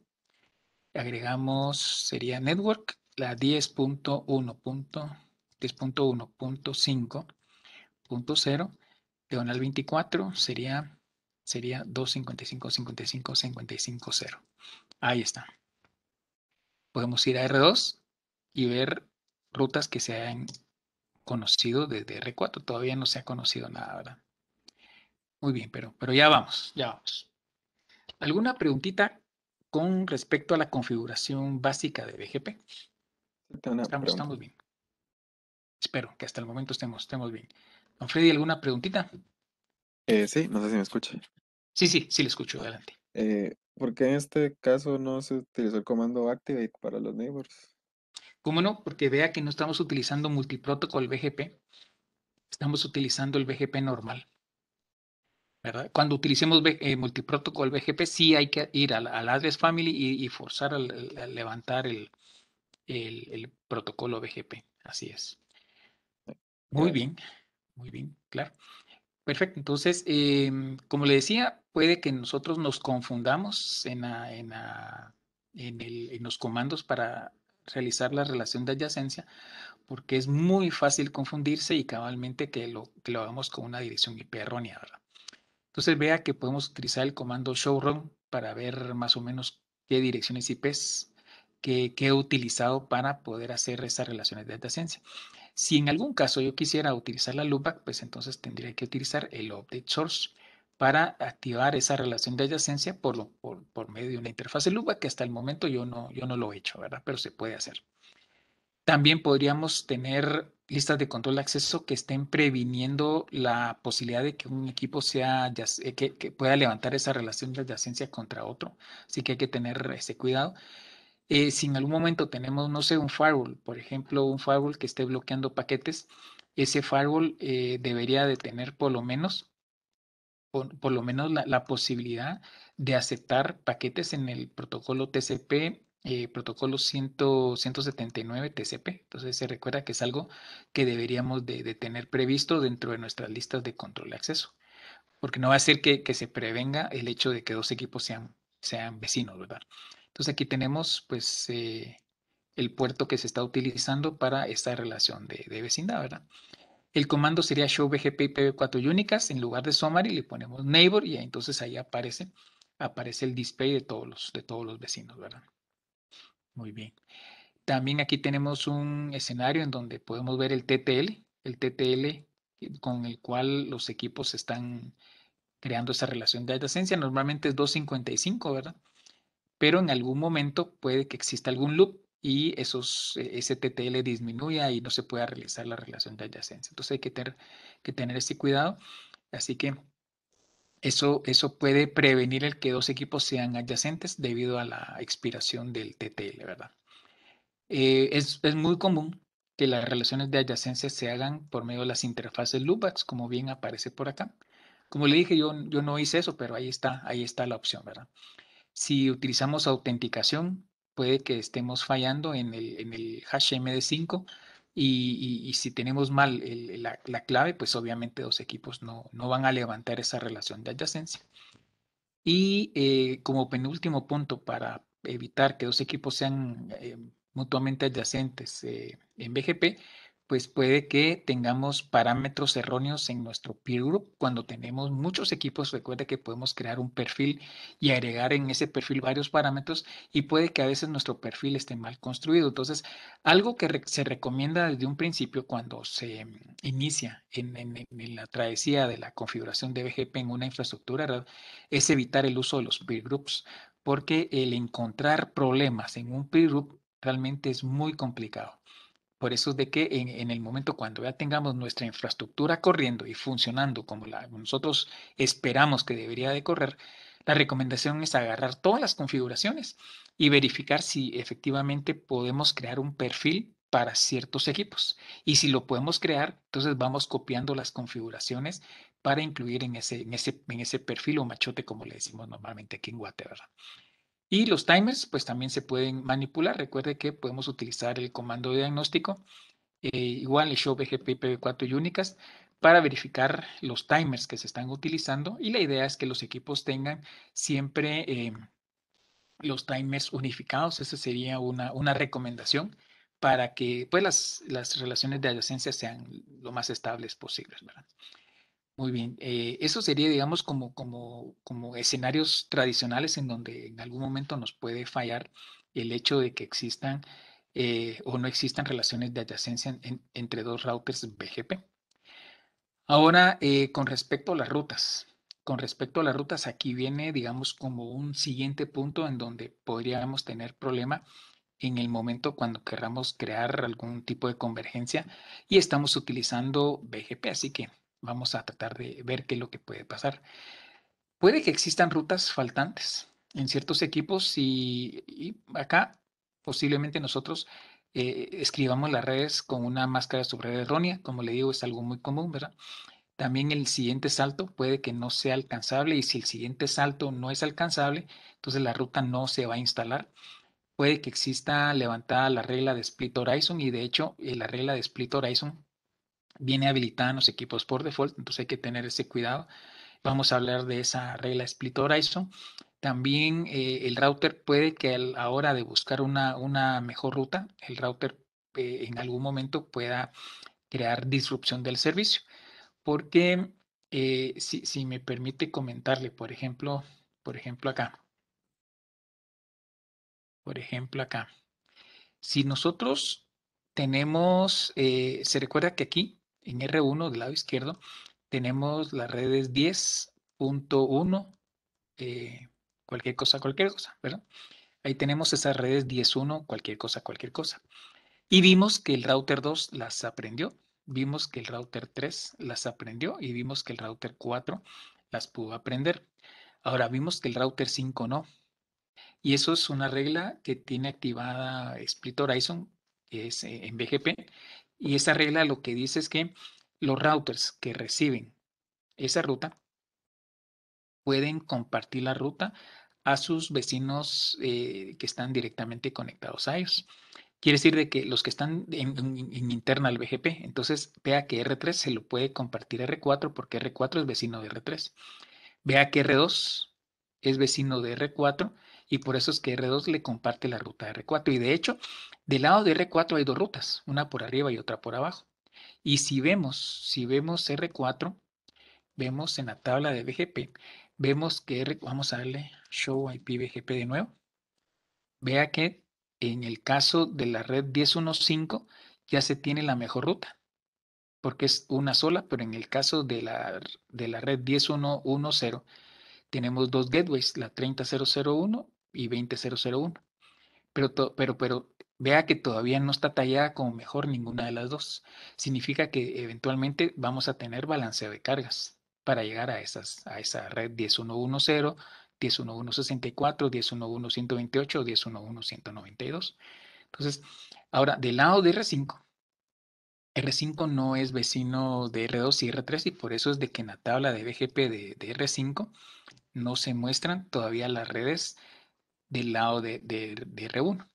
agregamos, sería network, la 10.1.5.0. al 24, sería sería 255, 55, 55, 0. Ahí está. Podemos ir a R2 y ver rutas que se hayan conocido desde R4. Todavía no se ha conocido nada, ¿verdad? Muy bien, pero, pero ya vamos, ya vamos. ¿Alguna preguntita con respecto a la configuración básica de BGP? Estamos, bien. Espero que hasta el momento estemos, estemos bien. Don Freddy, ¿alguna preguntita? Eh, sí, no sé si me escucha. Sí, sí, sí, le escucho. Adelante. Eh, ¿Por qué en este caso no se utilizó el comando activate para los neighbors? ¿Cómo no? Porque vea que no estamos utilizando multiprotocol BGP, estamos utilizando el BGP normal. ¿verdad? Cuando utilicemos eh, multiprotocol BGP, sí hay que ir al, address family y, forzar a, levantar el, protocolo BGP. Así es. Eh, muy bien, muy bien, claro. Perfecto, entonces, em, como le decía, puede que nosotros nos confundamos en, en, los comandos para realizar la relación de adyacencia, porque es muy fácil confundirse y cabalmente que lo, que lo hagamos con una dirección IP errónea, Entonces vea que podemos utilizar el comando showrun para ver más o menos qué direcciones IP que, que he utilizado para poder hacer esas relaciones de adyacencia. Si en algún caso yo quisiera utilizar la loopback, pues entonces tendría que utilizar el update source para activar esa relación de adyacencia por, medio de una interfaz de loopback que hasta el momento yo no, yo no lo he hecho, ¿verdad? Pero se puede hacer. También podríamos tener listas de control de acceso que estén previniendo la posibilidad de que un equipo sea eh, que, pueda levantar esa relación de adyacencia contra otro. Así que hay que tener ese cuidado. Eh, si en algún momento tenemos, no sé, un firewall, por ejemplo, un firewall que esté bloqueando paquetes, ese firewall eh, debería de tener por lo menos, por, lo menos la, posibilidad de aceptar paquetes en el protocolo TCP, eh, protocolo 179 TCP. Entonces se recuerda que es algo que deberíamos de, tener previsto dentro de nuestras listas de control de acceso, porque no va a ser que, que se prevenga el hecho de que dos equipos sean, sean vecinos, ¿verdad? Entonces aquí tenemos pues eh, el puerto que se está utilizando para esta relación de, vecindad, ¿verdad? El comando sería show BGP IPv4 unicas en lugar de summary le ponemos neighbor y entonces ahí aparece, aparece el display de todos los, de todos los vecinos, ¿verdad? Muy bien. También aquí tenemos un escenario en donde podemos ver el TTL, el TTL con el cual los equipos están creando esa relación de adyacencia. Normalmente es 255, ¿verdad? pero en algún momento puede que exista algún loop y esos, e, ese TTL disminuya y no se pueda realizar la relación de adyacencia. Entonces hay que tener, que tener ese cuidado. Así que eso, eso puede prevenir el que dos equipos sean adyacentes debido a la expiración del TTL, ¿verdad? Eh, es, es, muy común que las relaciones de adyacencia se hagan por medio de las interfaces loopbacks, como bien aparece por acá. Como le dije, yo, yo no hice eso, pero ahí está, ahí está la opción, ¿verdad? Si utilizamos autenticación, puede que estemos fallando en el, en el hash MD5 y, si tenemos mal la, clave, pues obviamente los equipos no, no, van a levantar esa relación de adyacencia. Y eh, como penúltimo punto para evitar que dos equipos sean eh, mutuamente adyacentes eh, en BGP, pues puede que tengamos parámetros erróneos en nuestro peer group. Cuando tenemos muchos equipos, recuerde que podemos crear un perfil y agregar en ese perfil varios parámetros y puede que a veces nuestro perfil esté mal construido. Entonces, algo que se recomienda desde un principio cuando se mm, inicia en, la travesía de la configuración de BGP en una infraestructura es evitar el uso de los peer groups porque el encontrar problemas en un peer group realmente es muy complicado. Por eso es de que en, el momento cuando ya tengamos nuestra infraestructura corriendo y funcionando como nosotros esperamos que debería de correr, la recomendación es agarrar todas las configuraciones y verificar si efectivamente podemos crear un perfil para ciertos equipos. Y si lo podemos crear, entonces vamos copiando las configuraciones para incluir en ese, en ese, en ese perfil o machote, como le decimos normalmente aquí en Guate, y los timers, pues también se pueden manipular. Recuerde que podemos utilizar el comando de diagnóstico, eh, igual el show BGP, IPv4 y Unicast, para verificar los timers que se están utilizando. Y la idea es que los equipos tengan siempre eh, los timers unificados. Esa sería una, recomendación para que pues, las, relaciones de adyacencia sean lo más estables posibles. Muy bien, eh, eso sería, digamos, como, como, como escenarios tradicionales en donde en algún momento nos puede fallar el hecho de que existan eh, o no existan relaciones de adyacencia entre dos routers BGP. Ahora, eh, con respecto a las rutas, con respecto a las rutas, aquí viene, digamos, como un siguiente punto en donde podríamos tener problema en el momento cuando querramos crear algún tipo de convergencia y estamos utilizando BGP, así que vamos a tratar de ver qué es lo que puede pasar. Puede que existan rutas faltantes en ciertos equipos y, acá posiblemente nosotros eh, escribamos las redes con una máscara de subred errónea, como le digo, es algo muy común, ¿verdad? También el siguiente salto puede que no sea alcanzable y si el siguiente salto no es alcanzable, entonces la ruta no se va a instalar. Puede que exista levantada la regla de Split Horizon y de hecho eh, la regla de Split Horizon viene habilitada en los equipos por default, entonces hay que tener ese cuidado. Vamos a hablar de esa regla Split Horizon. También eh, el router puede que a la hora de buscar una, mejor ruta, el router eh, en algún momento pueda crear disrupción del servicio. Porque eh, si, me permite comentarle, por ejemplo, por ejemplo acá. Por ejemplo acá. Si nosotros tenemos, se recuerda que aquí en R1 del lado izquierdo tenemos las redes 10.1, eh, cualquier cosa, cualquier cosa, Ahí tenemos esas redes 10.1, cualquier cosa, cualquier cosa. Y vimos que el router 2 las aprendió, vimos que el router 3 las aprendió y vimos que el router 4 las pudo aprender. Ahora vimos que el router 5 no. Y eso es una regla que tiene activada Split Horizon, que es eh, en BGP, y esa regla lo que dice es que los routers que reciben esa ruta pueden compartir la ruta a sus vecinos eh, que están directamente conectados a ellos. Quiere decir de que los que están en, interna al BGP, entonces vea que R3 se lo puede compartir R4 porque R4 es vecino de R3. Vea que R2 es vecino de R4 y por eso es que R2 le comparte la ruta R4. Y de hecho, del lado de R4 hay dos rutas, una por arriba y otra por abajo. Y si vemos, si vemos R4, vemos en la tabla de BGP, vemos que vamos a darle show IP BGP de nuevo. Vea que en el caso de la red 10.1.5 ya se tiene la mejor ruta, porque es una sola, pero en el caso de la, de la red 10.1.1.0 tenemos dos gateways, la 30001 y 20001. Pero, pero, vea que todavía no está tallada como mejor ninguna de las dos. Significa que eventualmente vamos a tener balanceo de cargas para llegar a, esas, a esa red 10110, 10.1164. 1011128 1011192. Entonces, ahora, del lado de R5, R5 no es vecino de R2 y R3 y por eso es de que en la tabla de BGP de, de R5 no se muestran todavía las redes del lado de, R1.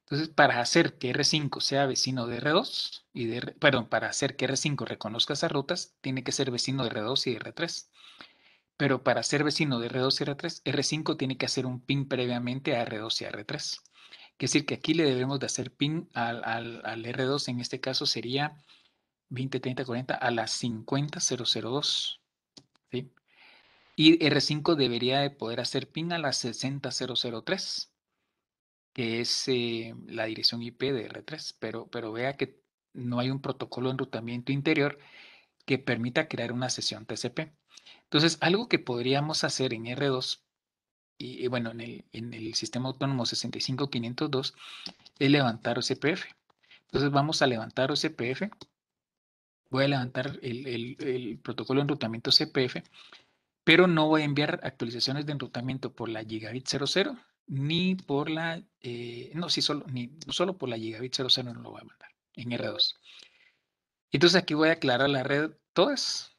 Entonces, para hacer que R5 sea vecino de R2, y de, perdón, para hacer que R5 reconozca esas rutas, tiene que ser vecino de R2 y de R3. Pero para ser vecino de R2 y R3, R5 tiene que hacer un pin previamente a R2 y R3. Es decir, que aquí le debemos de hacer pin al, al R2, en este caso sería 20, 30, 40 a las 50, ¿sí? Y R5 debería de poder hacer pin a la 60003, que es eh, la dirección IP de R3, pero, pero vea que no hay un protocolo de enrutamiento interior que permita crear una sesión TCP. Entonces, algo que podríamos hacer en R2, y, bueno, en el, en el sistema autónomo 65502, es levantar OCPF. Entonces, vamos a levantar OCPF. Voy a levantar el, protocolo de enrutamiento CPF pero no voy a enviar actualizaciones de enrutamiento por la gigabit 00 ni por la, eh, no, sí, solo, ni, solo por la gigabit 00 no lo voy a mandar en R2. Entonces aquí voy a aclarar la red todas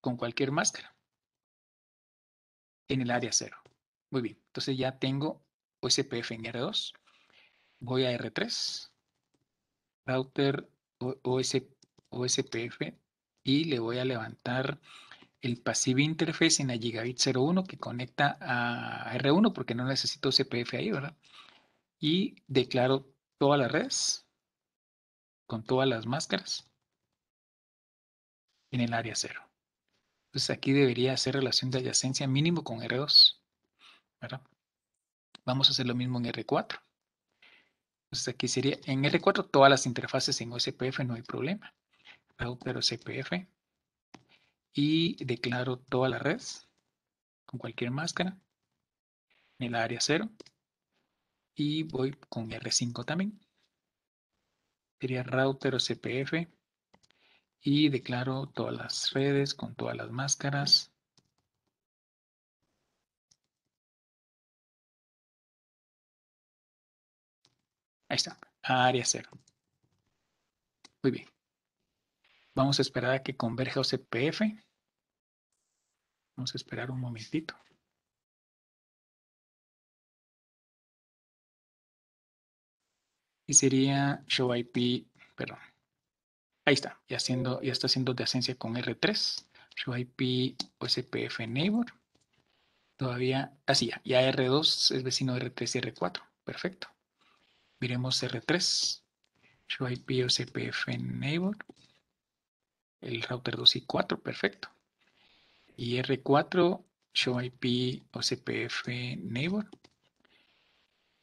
con cualquier máscara en el área 0. Muy bien, entonces ya tengo OSPF en R2. Voy a R3, router OSPF y le voy a levantar el Passive Interface en la Gigabit 01 que conecta a R1 porque no necesito CPF ahí, ¿verdad? Y declaro todas las redes con todas las máscaras en el área 0. Entonces aquí debería hacer relación de adyacencia mínimo con R2, ¿verdad? Vamos a hacer lo mismo en R4. Entonces aquí sería, en R4 todas las interfaces en OSPF no hay problema. Pero CPF, y declaro toda la red con cualquier máscara en el área 0 y voy con R5 también. Sería router o CPF y declaro todas las redes con todas las máscaras. Ahí está, área 0. Muy bien. Vamos a esperar a que converja OCPF. Vamos a esperar un momentito. Y sería show IP, perdón. Ahí está, ya, haciendo, ya está haciendo de asencia con R3, show IP SPF neighbor. Todavía, así ya, ya R2 es vecino de R3 y R4, perfecto. Miremos R3, show IP SPF neighbor. El router 2 y 4, perfecto y R4 show IP cpf neighbor.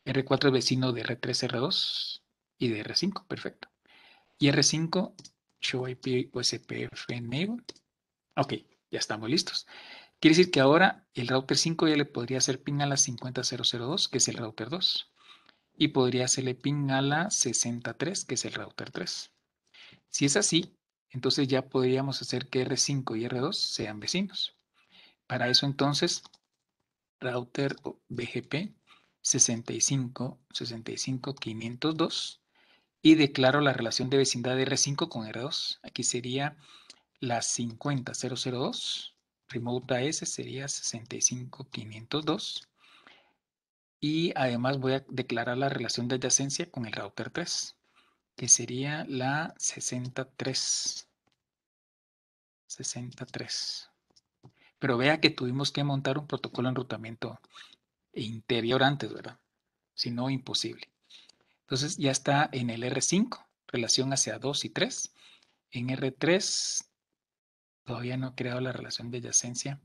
R4 es vecino de R3, R2 y de R5, perfecto. Y R5 show IP OSPF neighbor. Ok, ya estamos listos. Quiere decir que ahora el router 5 ya le podría hacer ping a la 50002, que es el router 2. Y podría hacerle ping a la 63, que es el router 3. Si es así, entonces ya podríamos hacer que R5 y R2 sean vecinos. Para eso entonces, router BGP 65, 65 502 y declaro la relación de vecindad de R5 con R2. Aquí sería la 50002, remote AS sería 65502 y además voy a declarar la relación de adyacencia con el router 3 que sería la 63. 63. Pero vea que tuvimos que montar un protocolo enrutamiento interior antes, ¿verdad? Si no, imposible. Entonces ya está en el R5, relación hacia 2 y 3. En R3 todavía no he creado la relación de adyacencia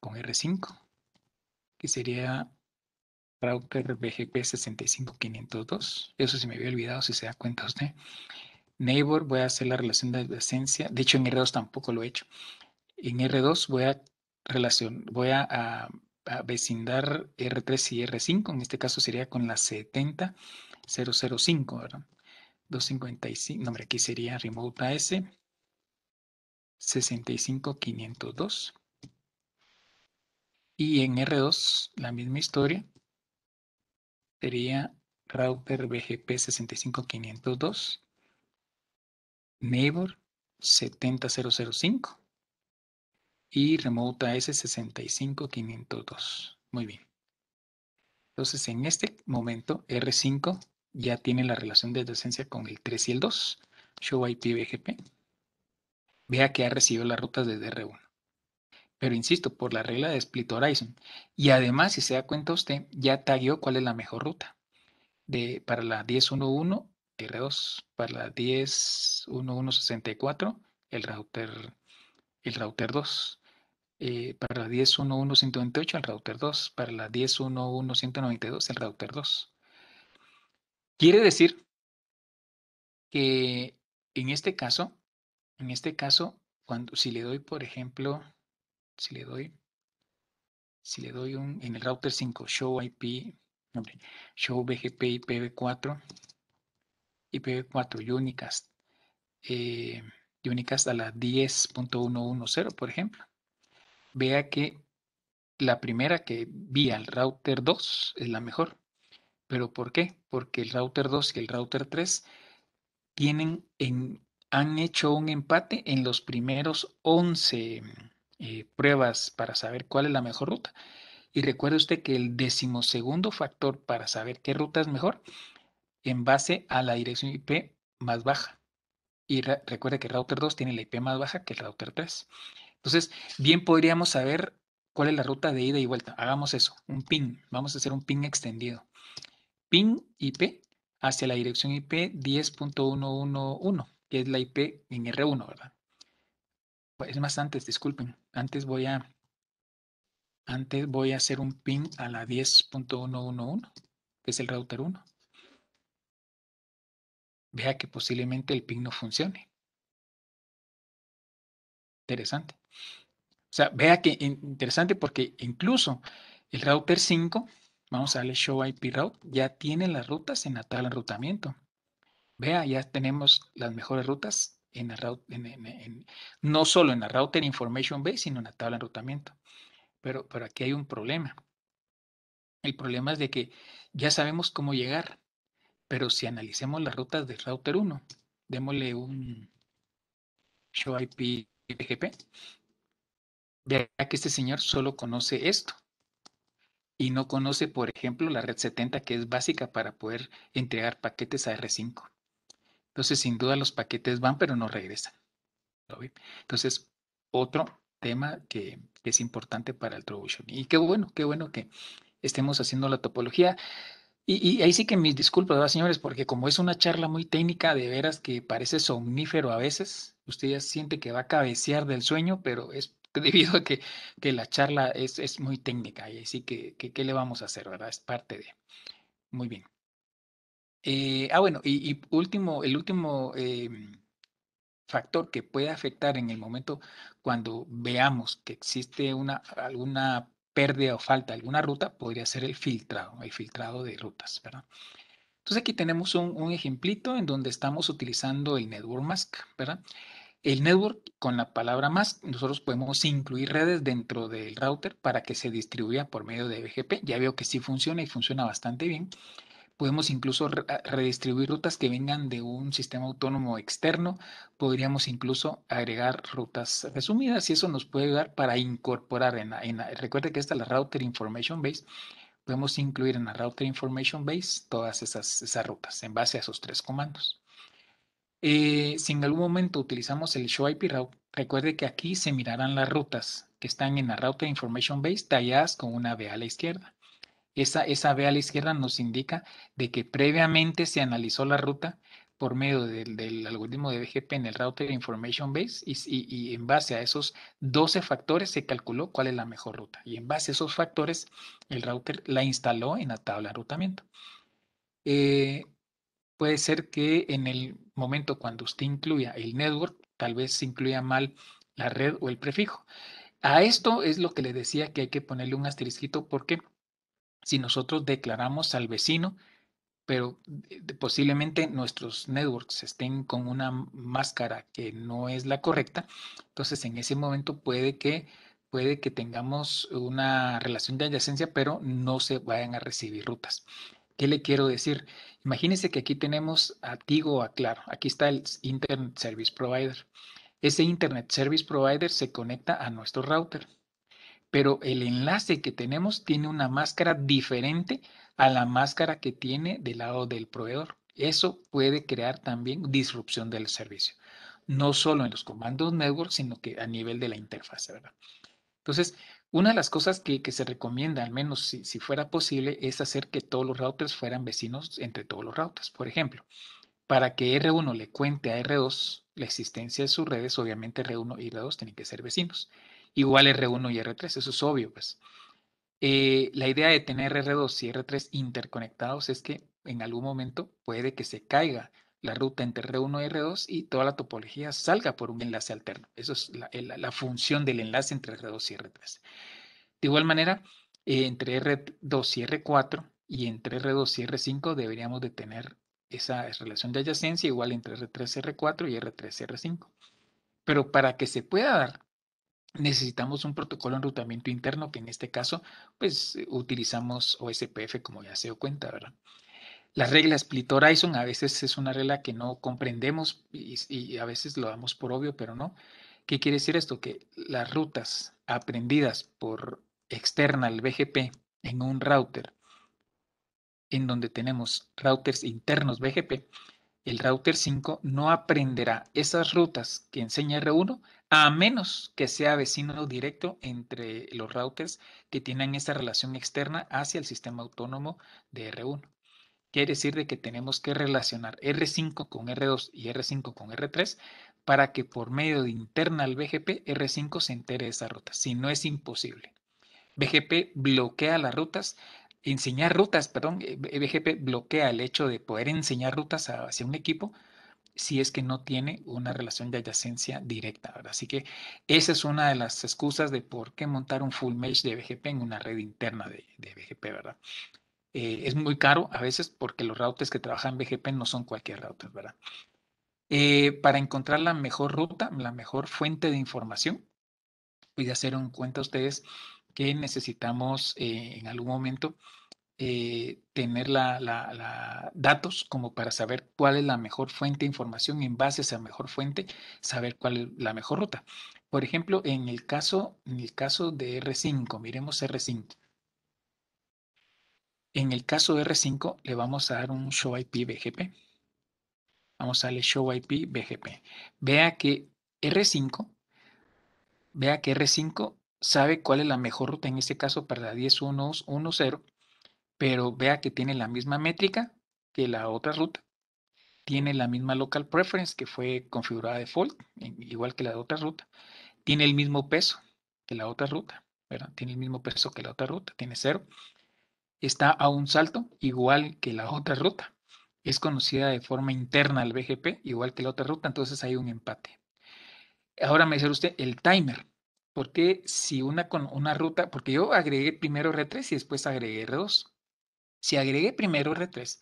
con R5, que sería router BGP 65502. Eso se me había olvidado, si se da cuenta usted. Neighbor, voy a hacer la relación de adyacencia. De hecho, en R2 tampoco lo he hecho. En R2 voy a, relación, voy a, vecindar R3 y R5. En este caso sería con la 70005, ¿verdad? 255, nombre aquí sería Remote AS 65502. Y en R2, la misma historia, sería router BGP 65502, neighbor 70005 y remote AS 65502. Muy bien. Entonces, en este momento, R5 ya tiene la relación de adyacencia con el 3 y el 2, show IP BGP. Vea que ha recibido las rutas desde R1 pero insisto, por la regla de Split Horizon. Y además, si se da cuenta usted, ya tagueó cuál es la mejor ruta. De, para la 10.1.1, R2, para la 10.1.1.64, el router, el router 2. Eh, para la 10.1.1.128, el router 2. Para la 10.1.1.192, el router 2. Quiere decir que en este caso, en este caso, cuando si le doy, por ejemplo, si le doy, si le doy un, en el router 5, show IP, show BGP IPv4, IPv4 unicast, eh, unicast a la 10.110, por ejemplo, vea que la primera que vi al router 2 es la mejor. ¿Pero por qué? Porque el router 2 y el router 3 tienen en, han hecho un empate en los primeros 11 eh, pruebas para saber cuál es la mejor ruta. Y recuerde usted que el decimosegundo factor para saber qué ruta es mejor en base a la dirección IP más baja. Y recuerde que el router 2 tiene la IP más baja que el router 3. Entonces, bien podríamos saber cuál es la ruta de ida y vuelta. Hagamos eso, un ping. Vamos a hacer un ping extendido. Ping IP hacia la dirección IP 10.111, que es la IP en R1, ¿verdad? es más antes, disculpen, antes voy a, antes voy a hacer un ping a la 10.111, que es el router 1. Vea que posiblemente el ping no funcione. Interesante. O sea, vea que interesante porque incluso el router 5, vamos a darle show IP route, ya tiene las rutas en tal enrutamiento. Vea, ya tenemos las mejores rutas en, la no solo en la Router Information Base, sino en la tabla de enrutamiento. Pero, pero aquí hay un problema. El problema es de que ya sabemos cómo llegar, pero si analicemos las rutas de router 1, démosle un show IP bgp verá que este señor solo conoce esto y no conoce, por ejemplo, la red 70 que es básica para poder entregar paquetes a R5. Entonces, sin duda, los paquetes van, pero no regresan. Entonces, otro tema que, es importante para el troubleshooting. Y qué bueno, qué bueno que estemos haciendo la topología. Y, ahí sí que mis disculpas, señores? Porque como es una charla muy técnica, de veras que parece somnífero a veces, usted ya siente que va a cabecear del sueño, pero es debido a que, la charla es, muy técnica y así que, que, ¿qué le vamos a hacer, verdad? Es parte de... Muy bien. Eh, ah, bueno, y, último, el último em, factor que puede afectar en el momento cuando veamos que existe una, alguna pérdida o falta alguna ruta, podría ser el filtrado, el filtrado de rutas, ¿verdad? Entonces aquí tenemos un, un ejemplito en donde estamos utilizando el Network Mask, ¿verdad? El network, con la palabra mask, nosotros podemos incluir redes dentro del router para que se distribuya por medio de BGP. Ya veo que sí funciona y funciona bastante bien. Podemos incluso redistribuir rutas que vengan de un sistema autónomo externo. Podríamos incluso agregar rutas resumidas y eso nos puede ayudar para incorporar en que esta es la Router Information Base. Podemos incluir en la Router Information Base todas esas, esas rutas en base a esos tres comandos. Eh, si en algún momento utilizamos el show IP route, recuerde que aquí se mirarán las rutas que están en la Router Information Base talladas con una B a la izquierda. Esa, esa B a la izquierda nos indica de que previamente se analizó la ruta por medio del, algoritmo de BGP en el Router Information Base y, en base a esos 12 factores se calculó cuál es la mejor ruta. Y en base a esos factores el router la instaló en la tabla de rutamiento. Eh, puede ser que en el momento cuando usted incluya el network, tal vez se incluya mal la red o el prefijo. A esto es lo que le decía que hay que ponerle un asterisquito porque si nosotros declaramos al vecino, pero posiblemente nuestros networks estén con una máscara que no es la correcta, entonces en ese momento puede que puede que tengamos una relación de adyacencia, pero no se vayan a recibir rutas. ¿Qué le quiero decir? Imagínense que aquí tenemos a Tigo o a Claro. Aquí está el Internet Service Provider. Ese Internet Service Provider se conecta a nuestro router pero el enlace que tenemos tiene una máscara diferente a la máscara que tiene del lado del proveedor. Eso puede crear también disrupción del servicio, no solo en los comandos network, sino que a nivel de la interfaz, ¿verdad? Entonces, una de las cosas que, se recomienda, al menos si, si, fuera posible, es hacer que todos los routers fueran vecinos entre todos los routers. Por ejemplo, para que R1 le cuente a R2 la existencia de sus redes, obviamente R1 y R2 tienen que ser vecinos igual R1 y R3, eso es obvio, pues. eh, la idea de tener R2 y R3 interconectados es que en algún momento puede que se caiga la ruta entre R1 y R2 y toda la topología salga por un enlace alterno. Eso es la, función del enlace entre R2 y R3. De igual manera, eh, entre R2 y R4 y entre R2 y R5 deberíamos de tener esa relación de adyacencia igual entre R3 y R4 y R3 y R5. Pero para que se pueda dar necesitamos un protocolo enrutamiento interno que en este caso pues eh, utilizamos OSPF como ya se dio cuenta, ¿verdad? La regla split horizon a veces es una regla que no comprendemos y, a veces lo damos por obvio, pero no. ¿Qué quiere decir esto? Que las rutas aprendidas por externa BGP en un router, en donde tenemos routers internos BGP, el router 5 no aprenderá esas rutas que enseña R1 a menos que sea vecino directo entre los routers que tienen esa relación externa hacia el sistema autónomo de R1. Quiere decir de que tenemos que relacionar R5 con R2 y R5 con R3 para que por medio de interna al BGP R5 se entere de esa ruta, si no es imposible. BGP bloquea las rutas, enseñar rutas, perdón, BGP eh, bloquea el hecho de poder enseñar rutas hacia un equipo si es que no tiene una relación de adyacencia directa. ¿verdad? Así que esa es una de las excusas de por qué montar un full mesh de BGP en una red interna de, BGP, ¿verdad? Eh, es muy caro a veces porque los routers que trabajan BGP no son cualquier router, ¿verdad? Eh, para encontrar la mejor ruta, la mejor fuente de información, voy a hacer un cuenta ustedes que necesitamos eh, en algún momento eh, tener la, datos como para saber cuál es la mejor fuente de información, en base a esa mejor fuente, saber cuál es la mejor ruta. Por ejemplo, en el caso, en el caso de R5, miremos R5. En el caso de R5 le vamos a dar un show IP BGP. Vamos a darle show IP BGP. Vea que R5, vea que R5 sabe cuál es la mejor ruta en este caso para la 10110 pero vea que tiene la misma métrica que la otra ruta. Tiene la misma local preference que fue configurada default, igual que la otra ruta. Tiene el mismo peso que la otra ruta, Tiene el mismo peso que la otra ruta, tiene cero. Está a un salto igual que la otra ruta. Es conocida de forma interna al BGP, igual que la otra ruta, entonces hay un empate. Ahora me dice usted el timer. Porque si una con una ruta, porque yo agregué primero R3 y después agregué R2. Si agregué primero R3,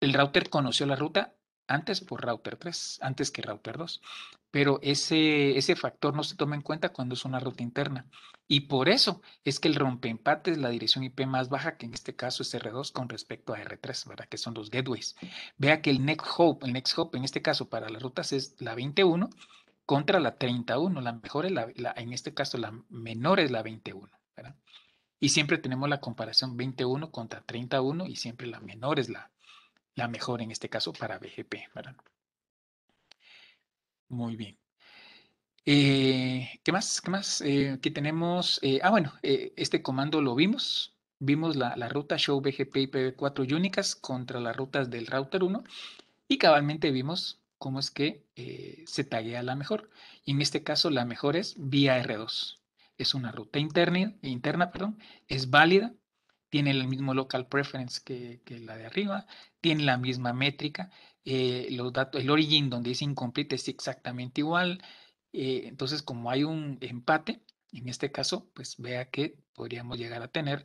el router conoció la ruta antes por router 3, antes que router 2. Pero ese, ese factor no se toma en cuenta cuando es una ruta interna. Y por eso es que el rompeempate es la dirección IP más baja, que en este caso es R2 con respecto a R3, ¿verdad? Que son los gateways. Vea que el next hop, el next hop en este caso para las rutas es la 21 contra la 31. La mejor es la en este caso la menor es la 21. Y siempre tenemos la comparación 21 contra 31 y siempre la menor es la, la mejor en este caso para BGP, Muy bien. Eh, ¿Qué más? ¿Qué más? Eh, aquí tenemos, eh, ah bueno, este comando lo vimos, vimos la, ruta show BGP IPv4 únicas contra las rutas del router 1 y cabalmente vimos cómo es que se taguea la mejor. Y en este caso la mejor es vía R2 es una ruta interna, interna perdón, es válida, tiene el mismo local preference que, la de arriba, tiene la misma métrica, eh, los datos, el origin donde dice incomplete es exactamente igual, eh, entonces como hay un empate, en este caso, pues vea que podríamos llegar a tener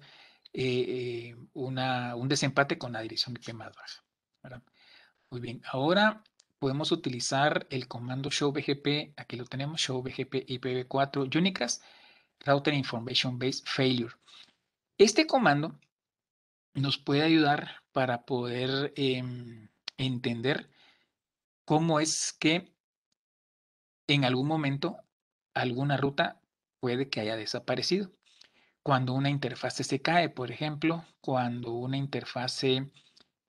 eh, un desempate con la dirección IP más baja. Muy bien, ahora podemos utilizar el comando show BGP, aquí lo tenemos, show BGP IPv4 unicast Router Information Base Failure. Este comando nos puede ayudar para poder em, entender cómo es que en algún momento alguna ruta puede que haya desaparecido. Cuando una interfase se cae, por ejemplo, cuando una interfase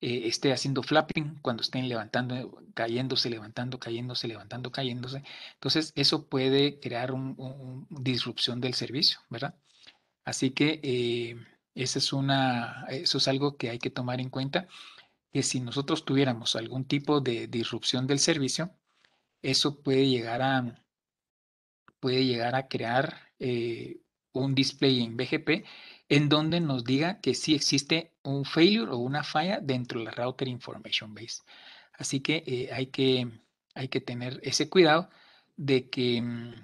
eh, esté haciendo flapping, cuando estén levantando, cayéndose, levantando, cayéndose, levantando, cayéndose. Entonces, eso puede crear una disrupción del servicio, ¿verdad? Así que eh, es una, eso es algo que hay que tomar en cuenta, que si nosotros tuviéramos algún tipo de disrupción del servicio, eso puede llegar a, puede llegar a crear eh, un display en BGP en donde nos diga que sí existe un failure o una falla dentro de la Router Information Base. Así que, eh, hay, que hay que tener ese cuidado de que, mm,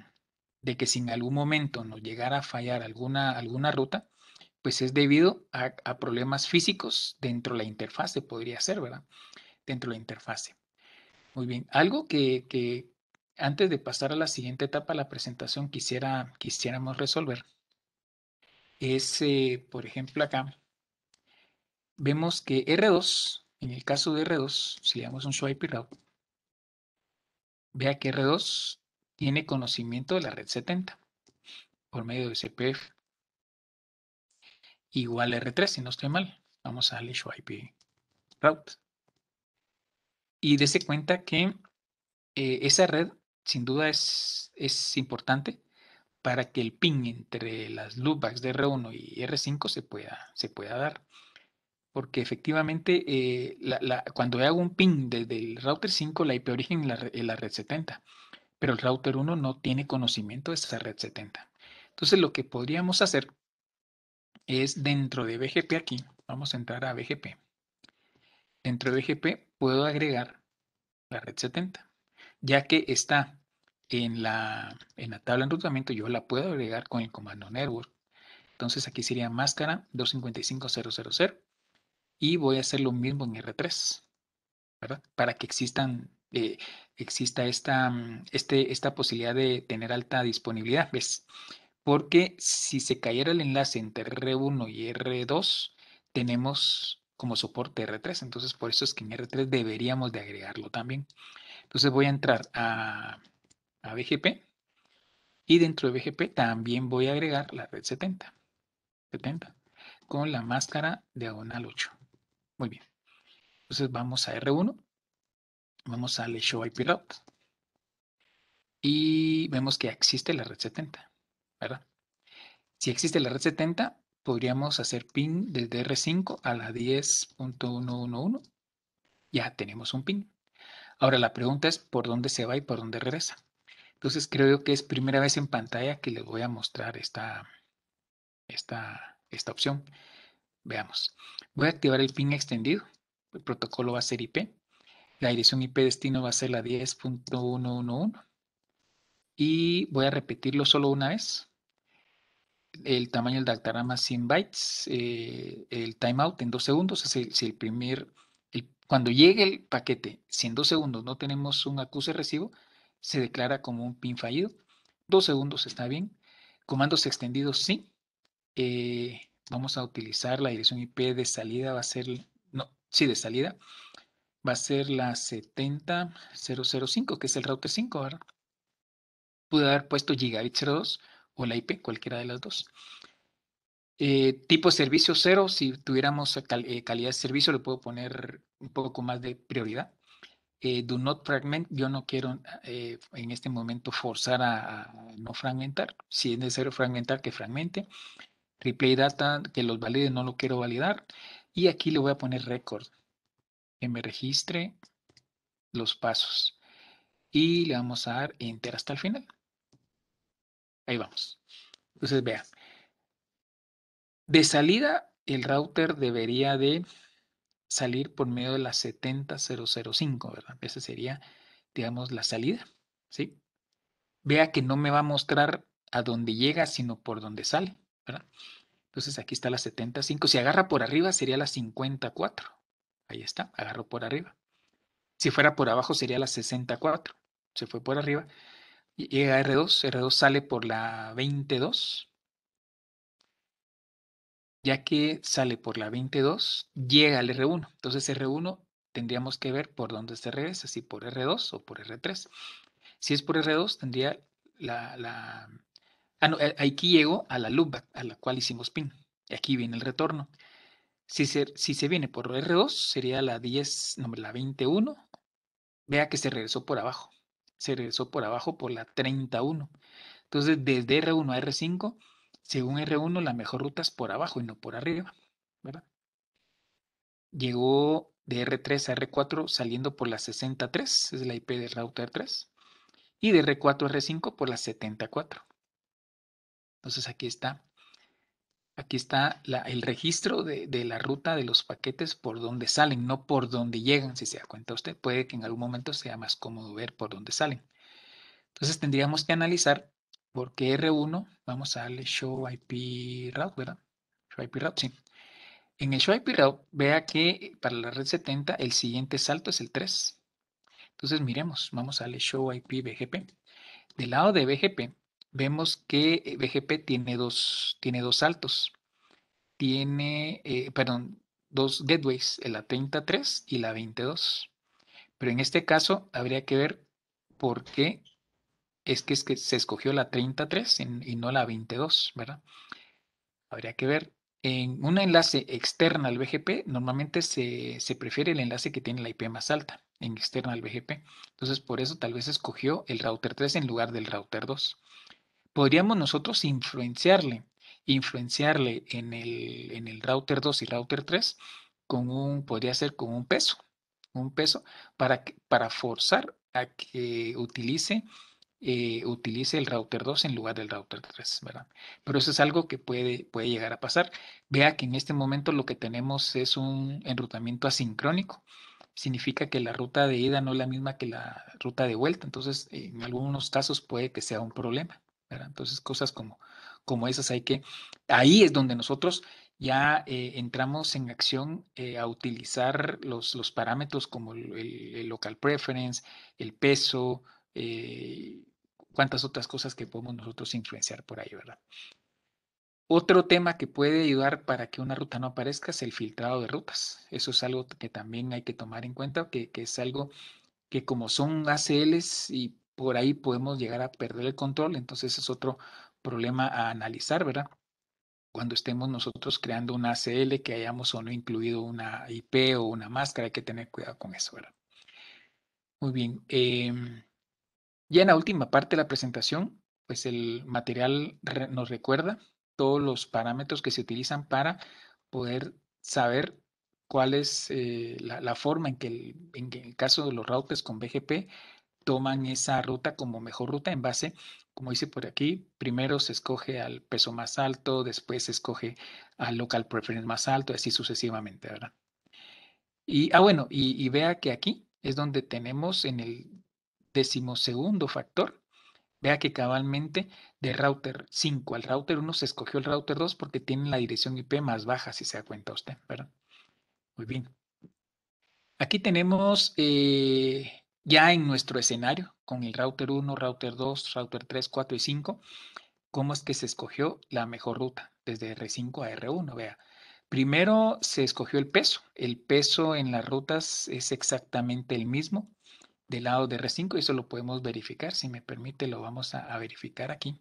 de que si en algún momento nos llegara a fallar alguna, alguna ruta, pues es debido a, problemas físicos dentro de la interfase, podría ser, ¿verdad? Dentro de la interfase. Muy bien, algo que, antes de pasar a la siguiente etapa de la presentación quisiera, quisiéramos resolver es, eh, por ejemplo, acá vemos que R2, en el caso de R2, si le damos un swipe route, vea que R2 tiene conocimiento de la red 70 por medio de CPF. Igual R3, si no estoy mal. Vamos a darle ip route. Y dese cuenta que eh, esa red, sin duda, es, es importante para que el ping entre las loopbacks de R1 y R5 se pueda, se pueda dar. Porque efectivamente, eh, cuando hago un ping desde el router 5, la IP origen es la red 70, pero el router 1 no tiene conocimiento de esa red 70. Entonces, lo que podríamos hacer es dentro de BGP aquí, vamos a entrar a BGP. Dentro de BGP puedo agregar la red 70, ya que está en la, en la tabla de enrutamiento yo la puedo agregar con el comando network. Entonces aquí sería máscara 255000 y voy a hacer lo mismo en R3, ¿verdad? Para que existan, eh, exista esta, mm, este, esta posibilidad de tener alta disponibilidad, ¿ves? Porque si se cayera el enlace entre R1 y R2, tenemos como soporte R3, entonces por eso es que en R3 deberíamos de agregarlo también. Entonces voy a entrar a a BGP y dentro de BGP también voy a agregar la red 70, 70 con la máscara diagonal 8. Muy bien. Entonces vamos a R1, vamos a Show IP Route y vemos que existe la red 70, ¿verdad? Si existe la red 70, podríamos hacer pin desde R5 a la 10.111. Ya tenemos un pin. Ahora la pregunta es por dónde se va y por dónde regresa. Entonces creo que es primera vez en pantalla que les voy a mostrar esta, esta, opción. Veamos. Voy a activar el pin extendido. El protocolo va a ser IP. La dirección IP destino va a ser la 10.111. Y voy a repetirlo solo una vez. El tamaño del dactarama 100 bytes. Eh, el timeout en 2 segundos. si el primer, cuando llegue el paquete, si en 2 segundos no tenemos un acuse recibo, se declara como un pin fallido. Dos segundos está bien. Comandos extendidos, sí. Eh, vamos a utilizar la dirección IP de salida, va a ser, no, sí, de salida. Va a ser la 70005, que es el router 5, ¿verdad? Pude haber puesto gigabit 02 o la IP, cualquiera de las dos. Eh, tipo de servicio cero. si tuviéramos eh, calidad de servicio, le puedo poner un poco más de prioridad. Eh, do not fragment, yo no quiero eh, en este momento forzar a, no fragmentar. Si es necesario fragmentar, que fragmente. Replay data, que los valide, no lo quiero validar. Y aquí le voy a poner record, que me registre los pasos. Y le vamos a dar enter hasta el final. Ahí vamos. Entonces, vean. De salida, el router debería de salir por medio de la 70005, ¿verdad? Esa sería, digamos, la salida, ¿sí? Vea que no me va a mostrar a dónde llega, sino por dónde sale, ¿verdad? Entonces aquí está la 75. Si agarra por arriba sería la 54. Ahí está, agarró por arriba. Si fuera por abajo sería la 64. Se fue por arriba. Llega R2, R2 sale por la 22, ya que sale por la 22, llega al R1. Entonces R1 tendríamos que ver por dónde se regresa, si por R2 o por R3. Si es por R2, tendría la... Ah, no, eh, aquí llegó a la loopback, a la cual hicimos pin. Y aquí viene el retorno. Si se, si se viene por R2, sería la 10, no, la 21. Vea que se regresó por abajo. Se regresó por abajo por la 31. Entonces, desde R1 a R5 según R1, la mejor ruta es por abajo y no por arriba, ¿verdad? Llegó de R3 a R4 saliendo por la 63, es la IP de router 3, y de R4 a R5 por la 74. Entonces aquí está, aquí está el registro de, de, la ruta de los paquetes por donde salen, no por donde llegan, si se da cuenta usted. Puede que en algún momento sea más cómodo ver por dónde salen. Entonces tendríamos que analizar porque R1 vamos a darle show IP route, ¿verdad? Show IP route, sí. En el show IP route, vea que para la red 70 el siguiente salto es el 3. Entonces miremos, vamos a darle show IP BGP. Del lado de BGP, vemos que eh, BGP tiene dos, tiene dos saltos. Tiene, eh, perdón, dos gateways, la 33 y la 22. Pero en este caso habría que ver por qué es que, es que se escogió la 33 y no la 22, ¿verdad? Habría que ver. En un enlace externo al BGP, normalmente se, prefiere el enlace que tiene la IP más alta en externo al BGP. Entonces, por eso tal vez escogió el router 3 en lugar del router 2. Podríamos nosotros influenciarle, influenciarle en el, en el router 2 y router 3 con un, podría ser con un peso, un peso para, para forzar a que utilice eh, utilice el router 2 en lugar del router 3, ¿verdad? Pero eso es algo que puede, puede llegar a pasar. Vea que en este momento lo que tenemos es un enrutamiento asincrónico. Significa que la ruta de ida no es la misma que la ruta de vuelta. Entonces, en algunos casos puede que sea un problema, Entonces, cosas como, como esas hay que... Ahí es donde nosotros ya eh, entramos en acción eh, a utilizar los, los parámetros como el, local preference, el peso, eh, cuántas otras cosas que podemos nosotros influenciar por ahí, ¿verdad? Otro tema que puede ayudar para que una ruta no aparezca es el filtrado de rutas. Eso es algo que también hay que tomar en cuenta, que, es algo que como son ACLs y por ahí podemos llegar a perder el control, entonces es otro problema a analizar, ¿verdad? Cuando estemos nosotros creando un ACL que hayamos o no incluido una IP o una máscara, hay que tener cuidado con eso, ¿verdad? Muy bien. Em, y en la última parte de la presentación, pues el material nos recuerda todos los parámetros que se utilizan para poder saber cuál es eh, la, forma en que, en el caso de los routers con BGP toman esa ruta como mejor ruta en base, como dice por aquí, primero se escoge al peso más alto, después se escoge al local preference más alto, así sucesivamente, ¿verdad? Y, ah, bueno, y vea que aquí es donde tenemos en el decimosegundo factor, vea que cabalmente de router 5 al router 1 se escogió el router 2 porque tiene la dirección IP más baja, si se da cuenta usted, ¿verdad? Muy bien. Aquí tenemos eh, ya en nuestro escenario, con el router 1, router 2, router 3, 4 y 5, cómo es que se escogió la mejor ruta, desde R5 a R1, vea. Primero se escogió el peso. El peso en las rutas es exactamente el mismo del lado de R5 y eso lo podemos verificar. Si me permite, lo vamos a, verificar aquí.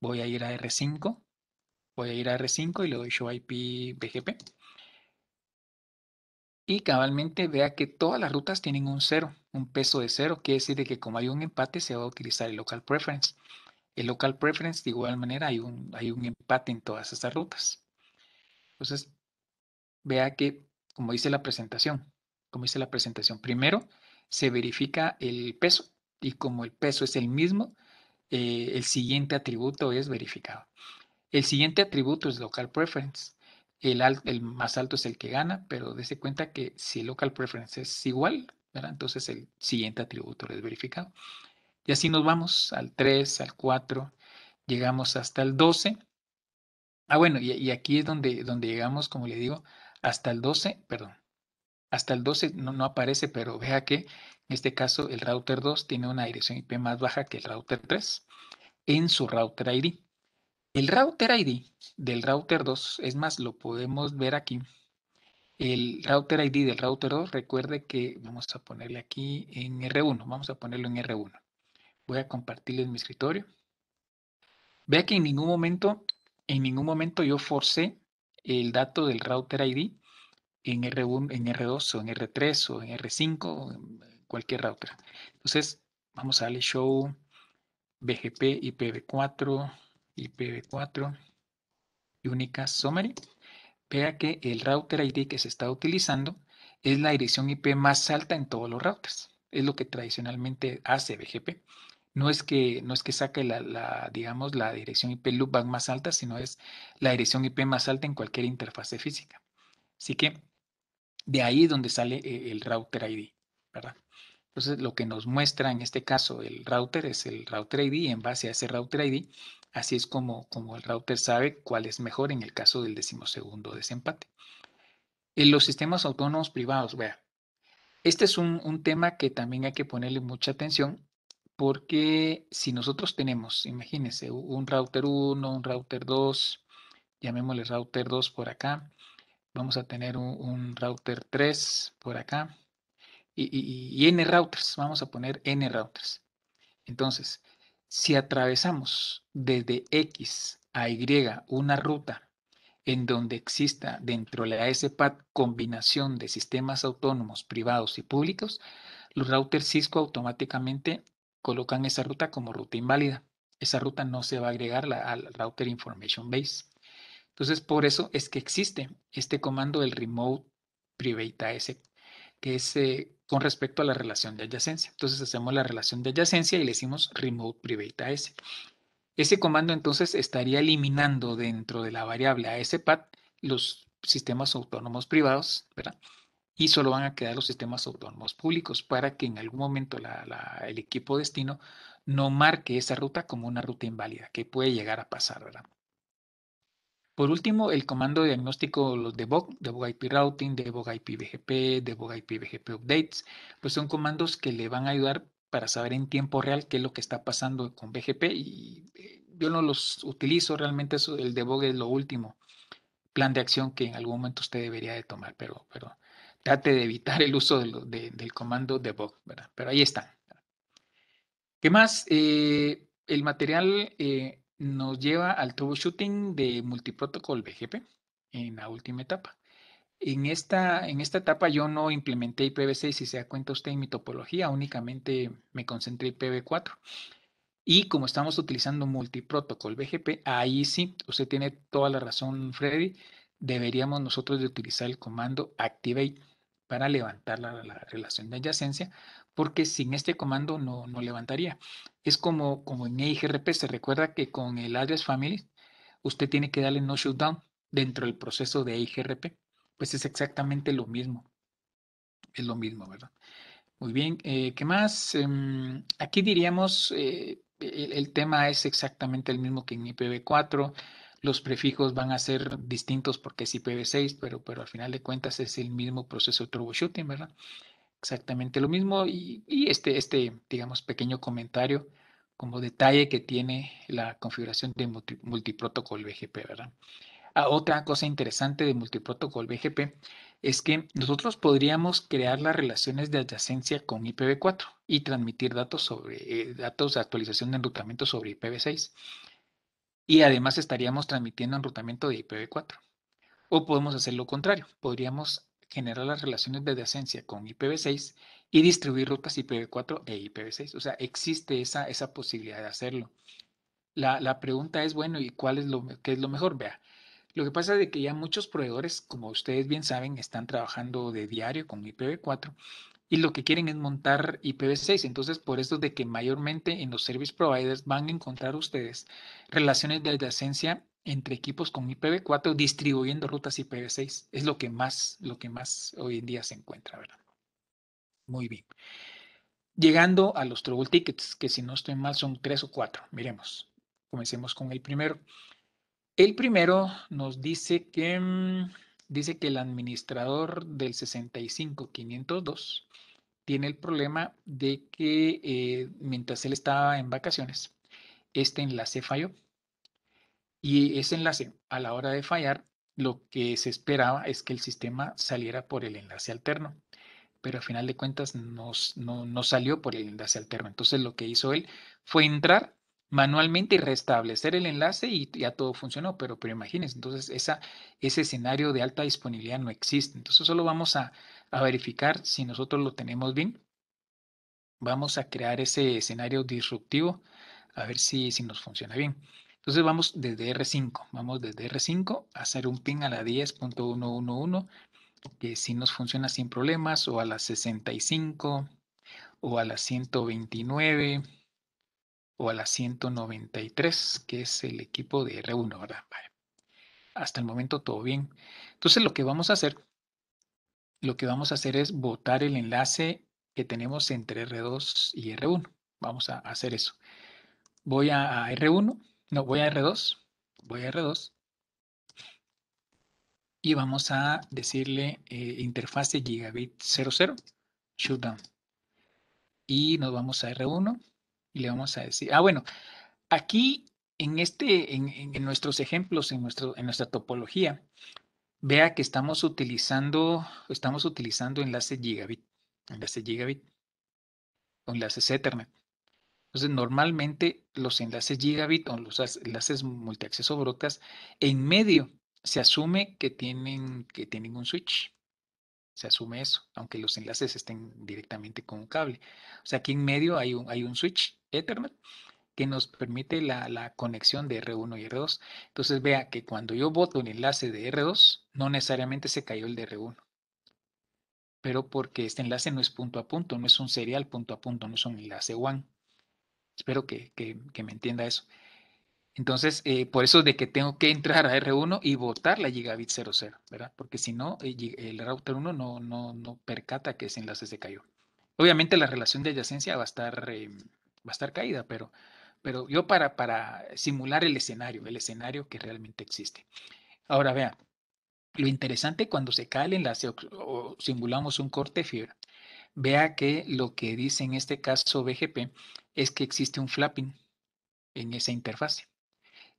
Voy a ir a R5. Voy a ir a R5 y le doy Show IP BGP. Y cabalmente vea que todas las rutas tienen un cero, un peso de cero. Quiere decir que como hay un empate, se va a utilizar el local preference. El local preference, de igual manera, hay un, hay un empate en todas esas rutas. Entonces, vea que, como dice la presentación, como dice la presentación, primero se verifica el peso y como el peso es el mismo, eh, el siguiente atributo es verificado. El siguiente atributo es local preference. El, el más alto es el que gana, pero dése cuenta que si local preference es igual, entonces el siguiente atributo es verificado. Y así nos vamos al 3, al 4, llegamos hasta el 12. Ah, bueno, y, aquí es donde, donde llegamos, como le digo, hasta el 12, perdón, hasta el 12 no, aparece, pero vea que en este caso el router 2 tiene una dirección IP más baja que el router 3 en su router ID. El router ID del router 2, es más, lo podemos ver aquí. El router ID del router 2, recuerde que vamos a ponerle aquí en R1, vamos a ponerlo en R1. Voy a en mi escritorio. Vea que en ningún momento, en ningún momento yo forcé el dato del router ID en R1, en R2 o en R3 o en R5 en cualquier router. Entonces, vamos a darle show BGP IPv4, IPv4, única Summary. Vea que el router ID que se está utilizando es la dirección IP más alta en todos los routers. Es lo que tradicionalmente hace BGP. No es que, no es que saque la, digamos, la dirección IP loopback más alta, sino es la dirección IP más alta en cualquier interfase física. Así que de ahí donde sale eh, el router ID, ¿verdad? Entonces, lo que nos muestra en este caso el router es el router ID y en base a ese router ID, así es como, como el router sabe cuál es mejor en el caso del decimosegundo desempate. En los sistemas autónomos privados, vea, este es un, un tema que también hay que ponerle mucha atención porque si nosotros tenemos, imagínense, un router 1, un router 2, llamémosle router 2 por acá, Vamos a tener un, router 3 por acá. Y, n routers, vamos a poner n routers. Entonces, si atravesamos desde X a Y una ruta en donde exista dentro de la SPAD combinación de sistemas autónomos, privados y públicos, los routers Cisco automáticamente colocan esa ruta como ruta inválida. Esa ruta no se va a agregar al router Information Base. Entonces, por eso es que existe este comando del remote private AS, que es eh, con respecto a la relación de adyacencia. Entonces, hacemos la relación de adyacencia y le decimos remote private AS. Ese comando entonces estaría eliminando dentro de la variable ASPAT los sistemas autónomos privados, ¿verdad? Y solo van a quedar los sistemas autónomos públicos para que en algún momento el equipo destino no marque esa ruta como una ruta inválida, que puede llegar a pasar, ¿verdad? Por último, el comando diagnóstico, los debug, debug IP routing, debug IP BGP, debug IP BGP updates, pues son comandos que le van a ayudar para saber en tiempo real qué es lo que está pasando con BGP y eh, yo no los utilizo realmente, el debug es lo último plan de acción que en algún momento usted debería de tomar, pero, pero trate de evitar el uso del comando debug, ¿verdad? Pero ahí está. ¿Qué más? Eh, el material eh, nos lleva al troubleshooting de multiprotocol BGP en la última etapa. En esta, en esta etapa yo no implementé IPv6, si se da cuenta usted en mi topología, únicamente me concentré en IPv4. Y como estamos utilizando multiprotocol BGP, ahí sí, usted tiene toda la razón, Freddy, deberíamos nosotros de utilizar el comando activate para levantar la relación de adyacencia, porque sin este comando no, no levantaría. Es como, como en e IGRP. se recuerda que con el address family usted tiene que darle no shutdown dentro del proceso de e IGRP. Pues es exactamente lo mismo. Es lo mismo, ¿verdad? Muy bien, eh, ¿qué más? Em, aquí diríamos, eh, el, tema es exactamente el mismo que en IPv4. Los prefijos van a ser distintos porque es IPv6, pero, pero al final de cuentas es el mismo proceso de troubleshooting, ¿verdad? Exactamente lo mismo y, este, este, digamos, pequeño comentario como detalle que tiene la configuración de multiprotocol BGP, ¿verdad? Ah, otra cosa interesante de multiprotocol BGP es que nosotros podríamos crear las relaciones de adyacencia con IPv4 y transmitir datos sobre eh, datos de actualización de enrutamiento sobre IPv6. Y además estaríamos transmitiendo enrutamiento de IPv4. O podemos hacer lo contrario, podríamos generar las relaciones de decencia con IPv6 y distribuir rutas IPv4 e IPv6. O sea, existe esa, esa posibilidad de hacerlo. La, pregunta es, bueno, ¿y cuál es lo, qué es lo mejor? Vea, lo que pasa es que ya muchos proveedores, como ustedes bien saben, están trabajando de diario con IPv4 y lo que quieren es montar IPv6. Entonces, por eso de que mayormente en los service providers van a encontrar ustedes relaciones de adyacencia entre equipos con IPv4 distribuyendo rutas IPv6. Es lo que más, lo que más hoy en día se encuentra, ¿verdad? Muy bien. Llegando a los trouble tickets, que si no estoy mal son tres o cuatro. Miremos. Comencemos con el primero. El primero nos dice que, mm, dice que el administrador del 65502 tiene el problema de que eh, mientras él estaba en vacaciones, este enlace falló y ese enlace, a la hora de fallar, lo que se esperaba es que el sistema saliera por el enlace alterno, pero a final de cuentas no, no, no salió por el enlace alterno. Entonces lo que hizo él fue entrar manualmente y restablecer el enlace y ya todo funcionó, pero, pero imagínense, entonces ese escenario de alta disponibilidad no existe. Entonces solo vamos a, a verificar si nosotros lo tenemos bien. Vamos a crear ese escenario disruptivo a ver si, si nos funciona bien. Entonces vamos desde R5, vamos desde R5 a hacer un pin a la 10.111, que sí nos funciona sin problemas, o a la 65, o a la 129, o a la 193, que es el equipo de R1, ¿verdad? Hasta el momento todo bien. Entonces lo que vamos a hacer, lo que vamos a hacer es botar el enlace que tenemos entre R2 y R1. Vamos a hacer eso. Voy a R1 no, voy a R2. Voy a R2. Y vamos a decirle eh, interfase gigabit 00, shutdown. Y nos vamos a R1 y le vamos a decir, ah, bueno, aquí en, este, en, nuestros ejemplos, en, nuestro, en nuestra topología, vea que estamos utilizando, estamos utilizando enlace gigabit, enlace gigabit, enlace Ethernet. Entonces, normalmente los enlaces gigabit o los enlaces multiacceso brocas, en medio se asume que tienen, que tienen un switch. Se asume eso, aunque los enlaces estén directamente con un cable. O sea, aquí en medio hay un, hay un switch Ethernet que nos permite la, conexión de R1 y R2. Entonces vea que cuando yo boto un enlace de R2, no necesariamente se cayó el de R1. Pero porque este enlace no es punto a punto, no es un serial punto a punto, no es un enlace WAN. Espero que, que, me entienda eso. Entonces, eh, por eso de que tengo que entrar a R1 y botar la gigabit 00, ¿verdad? Porque si no, eh, el router 1 no, no, no percata que ese enlace se cayó. Obviamente la relación de adyacencia va a estar, eh, va a estar caída, pero, pero yo para, para simular el escenario, el escenario que realmente existe. Ahora vea lo interesante cuando se cae el enlace o, o simulamos un corte de fibra Vea que lo que dice en este caso BGP es que existe un flapping en esa interfase.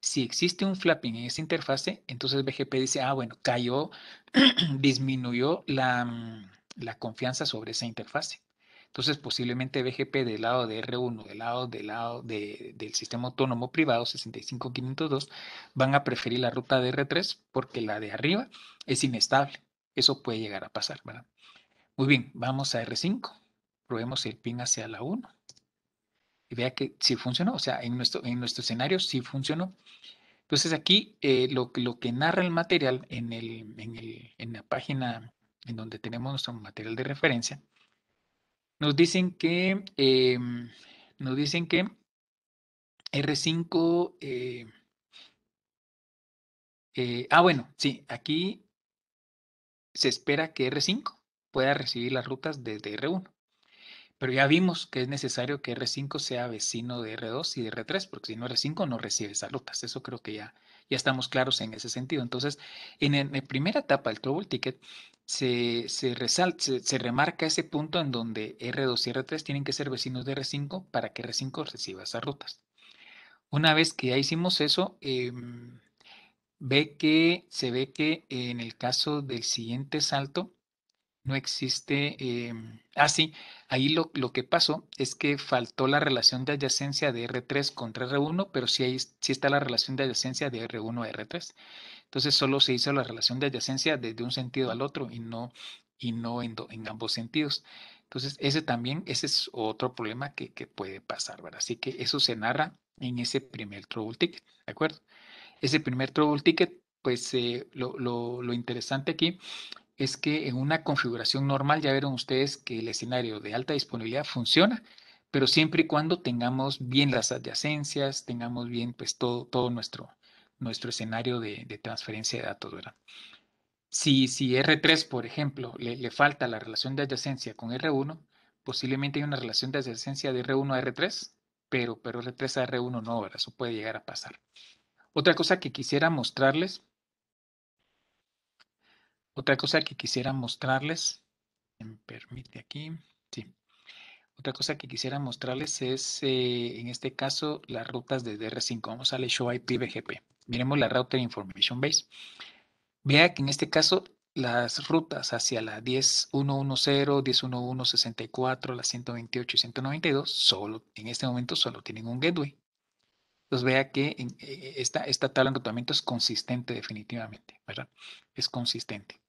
Si existe un flapping en esa interfase, entonces BGP dice, ah, bueno, cayó, disminuyó mm, la, confianza sobre esa interfase. Entonces, posiblemente BGP del lado de R1, del lado, del, lado del sistema autónomo privado 65502, van a preferir la ruta de R3 porque la de arriba es inestable. Eso puede llegar a pasar, ¿verdad? Muy bien, vamos a R5. Probemos el pin hacia la 1. Y vea que sí funcionó. O sea, en nuestro, en nuestro escenario sí funcionó. Entonces aquí eh, lo, lo, que narra el material en, la página en donde tenemos nuestro material de referencia, nos dicen que, em, nos dicen que R5, eh, eh, ah bueno, sí, aquí se espera que R5 pueda recibir las rutas desde R1. Pero ya vimos que es necesario que R5 sea vecino de R2 y de R3, porque si no R5 no recibe esas rutas. Eso creo que ya, ya estamos claros en ese sentido. Entonces, en la primera etapa del Trouble Ticket se, resalta, se, remarca ese punto en donde R2 y R3 tienen que ser vecinos de R5 para que R5 reciba esas rutas. Una vez que ya hicimos eso, em, ve que, se ve que en el caso del siguiente salto, no existe. Em, ah, sí, ahí lo, que pasó es que faltó la relación de adyacencia de R3 contra R1, pero sí, hay, sí está la relación de adyacencia de R1 a R3. Entonces solo se hizo la relación de adyacencia desde un sentido al otro y no, y no en, ambos sentidos. Entonces, ese también, ese es otro problema que, puede pasar, ¿verdad? Así que eso se narra en ese primer trouble ticket, ¿de acuerdo? Ese primer trouble ticket, pues eh, lo, lo interesante aquí es que en una configuración normal ya vieron ustedes que el escenario de alta disponibilidad funciona, pero siempre y cuando tengamos bien las adyacencias, tengamos bien pues todo, todo nuestro, nuestro escenario de, transferencia de datos, ¿verdad? Si, si R3, por ejemplo, le, falta la relación de adyacencia con R1, posiblemente hay una relación de adyacencia de R1 a R3, pero, pero R3 a R1 no, ¿verdad? Eso puede llegar a pasar. Otra cosa que quisiera mostrarles otra cosa que quisiera mostrarles, me permite aquí, sí. Otra cosa que quisiera mostrarles es, eh, en este caso, las rutas de DR5. Vamos a leer Show IP BGP. Miremos la Router Information Base. Vea que en este caso las rutas hacia la 10110, 101164, la 128 y 192, solo, en este momento solo tienen un gateway. Entonces vea que eh, esta, esta tabla de enrutamiento es consistente definitivamente, ¿verdad? Es consistente.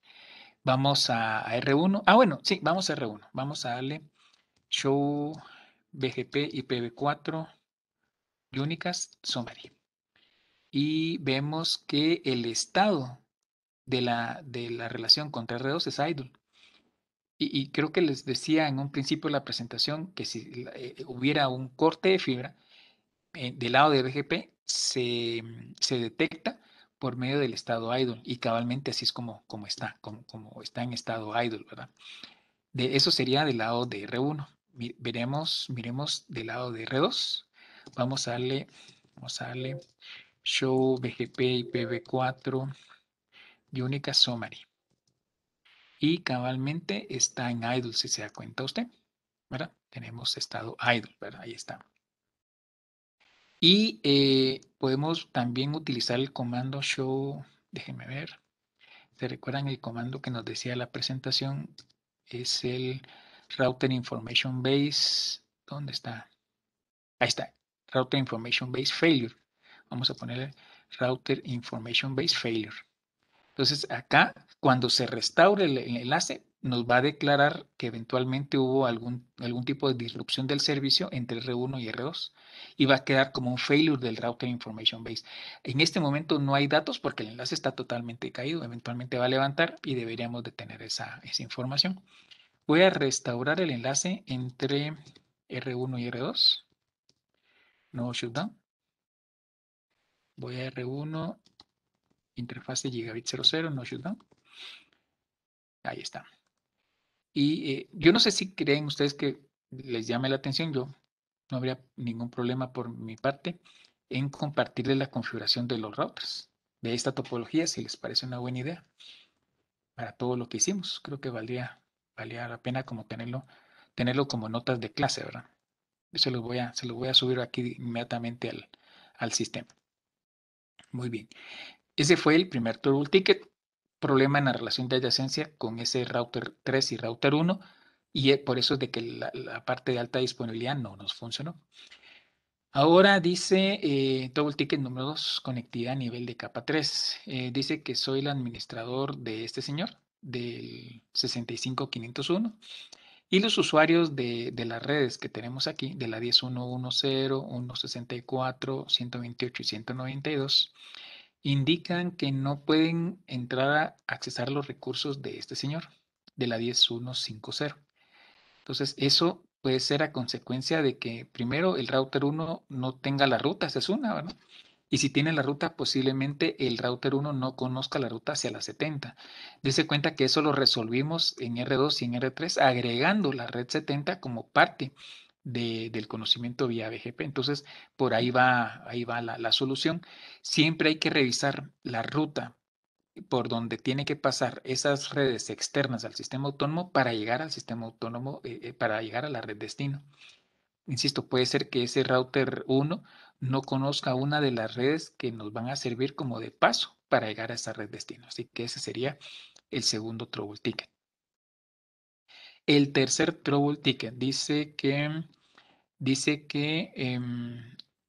Vamos a, R1. Ah, bueno, sí, vamos a R1. Vamos a darle show BGP IPv4 unicast summary. Y vemos que el estado de la, de la relación contra R2 es idle. Y, creo que les decía en un principio de la presentación que si eh, hubiera un corte de fibra eh, del lado de BGP, se, se detecta por medio del estado idle y cabalmente así es como, como está, como, está en estado idle, ¿verdad? De, eso sería del lado de R1. Veremos, miremos del lado de R2. Vamos a darle, vamos a darle show BGP ipv PB4 única Summary. Y cabalmente está en idle, si se da cuenta usted, ¿verdad? Tenemos estado idle, ¿verdad? Ahí está. Y eh, podemos también utilizar el comando show, déjenme ver. ¿Se recuerdan el comando que nos decía la presentación? Es el router information base. ¿Dónde está? Ahí está. Router information base failure. Vamos a poner router information base failure. Entonces acá, cuando se restaure el enlace, nos va a declarar que eventualmente hubo algún, algún tipo de disrupción del servicio entre R1 y R2 y va a quedar como un failure del Router Information Base. En este momento no hay datos porque el enlace está totalmente caído, eventualmente va a levantar y deberíamos de tener esa, esa información. Voy a restaurar el enlace entre R1 y R2. No shutdown. Voy a R1, interfase gigabit 00, no shutdown. Ahí está. Y eh, yo no sé si creen ustedes que les llame la atención, yo no habría ningún problema por mi parte en compartirles la configuración de los routers, de esta topología, si les parece una buena idea, para todo lo que hicimos. Creo que valía, la pena como tenerlo, tenerlo como notas de clase, ¿verdad? se lo voy a, se voy a subir aquí inmediatamente al, al sistema. Muy bien. Ese fue el primer Turbo Ticket problema en la relación de adyacencia con ese router 3 y router 1 y eh, por eso es de que la, parte de alta disponibilidad no nos funcionó. Ahora dice eh, double ticket número 2, conectividad a nivel de capa 3. Eh, dice que soy el administrador de este señor, del 65501 y los usuarios de, de, las redes que tenemos aquí, de la 10110, 164, 128 y 192, indican que no pueden entrar a accesar los recursos de este señor, de la 10150. Entonces, eso puede ser a consecuencia de que primero el router 1 no tenga la ruta, esa es una, ¿verdad? Y si tiene la ruta, posiblemente el router 1 no conozca la ruta hacia la 70. Dese cuenta que eso lo resolvimos en R2 y en R3 agregando la red 70 como parte del conocimiento vía BGP. Entonces, por ahí va, ahí va la, solución. Siempre hay que revisar la ruta por donde tiene que pasar esas redes externas al sistema autónomo para llegar al sistema autónomo, eh, eh, para llegar a la red destino. Insisto, puede ser que ese router 1 no conozca una de las redes que nos van a servir como de paso para llegar a esa red destino. Así que ese sería el segundo trouble ticket. El tercer trouble ticket dice que, dice que em,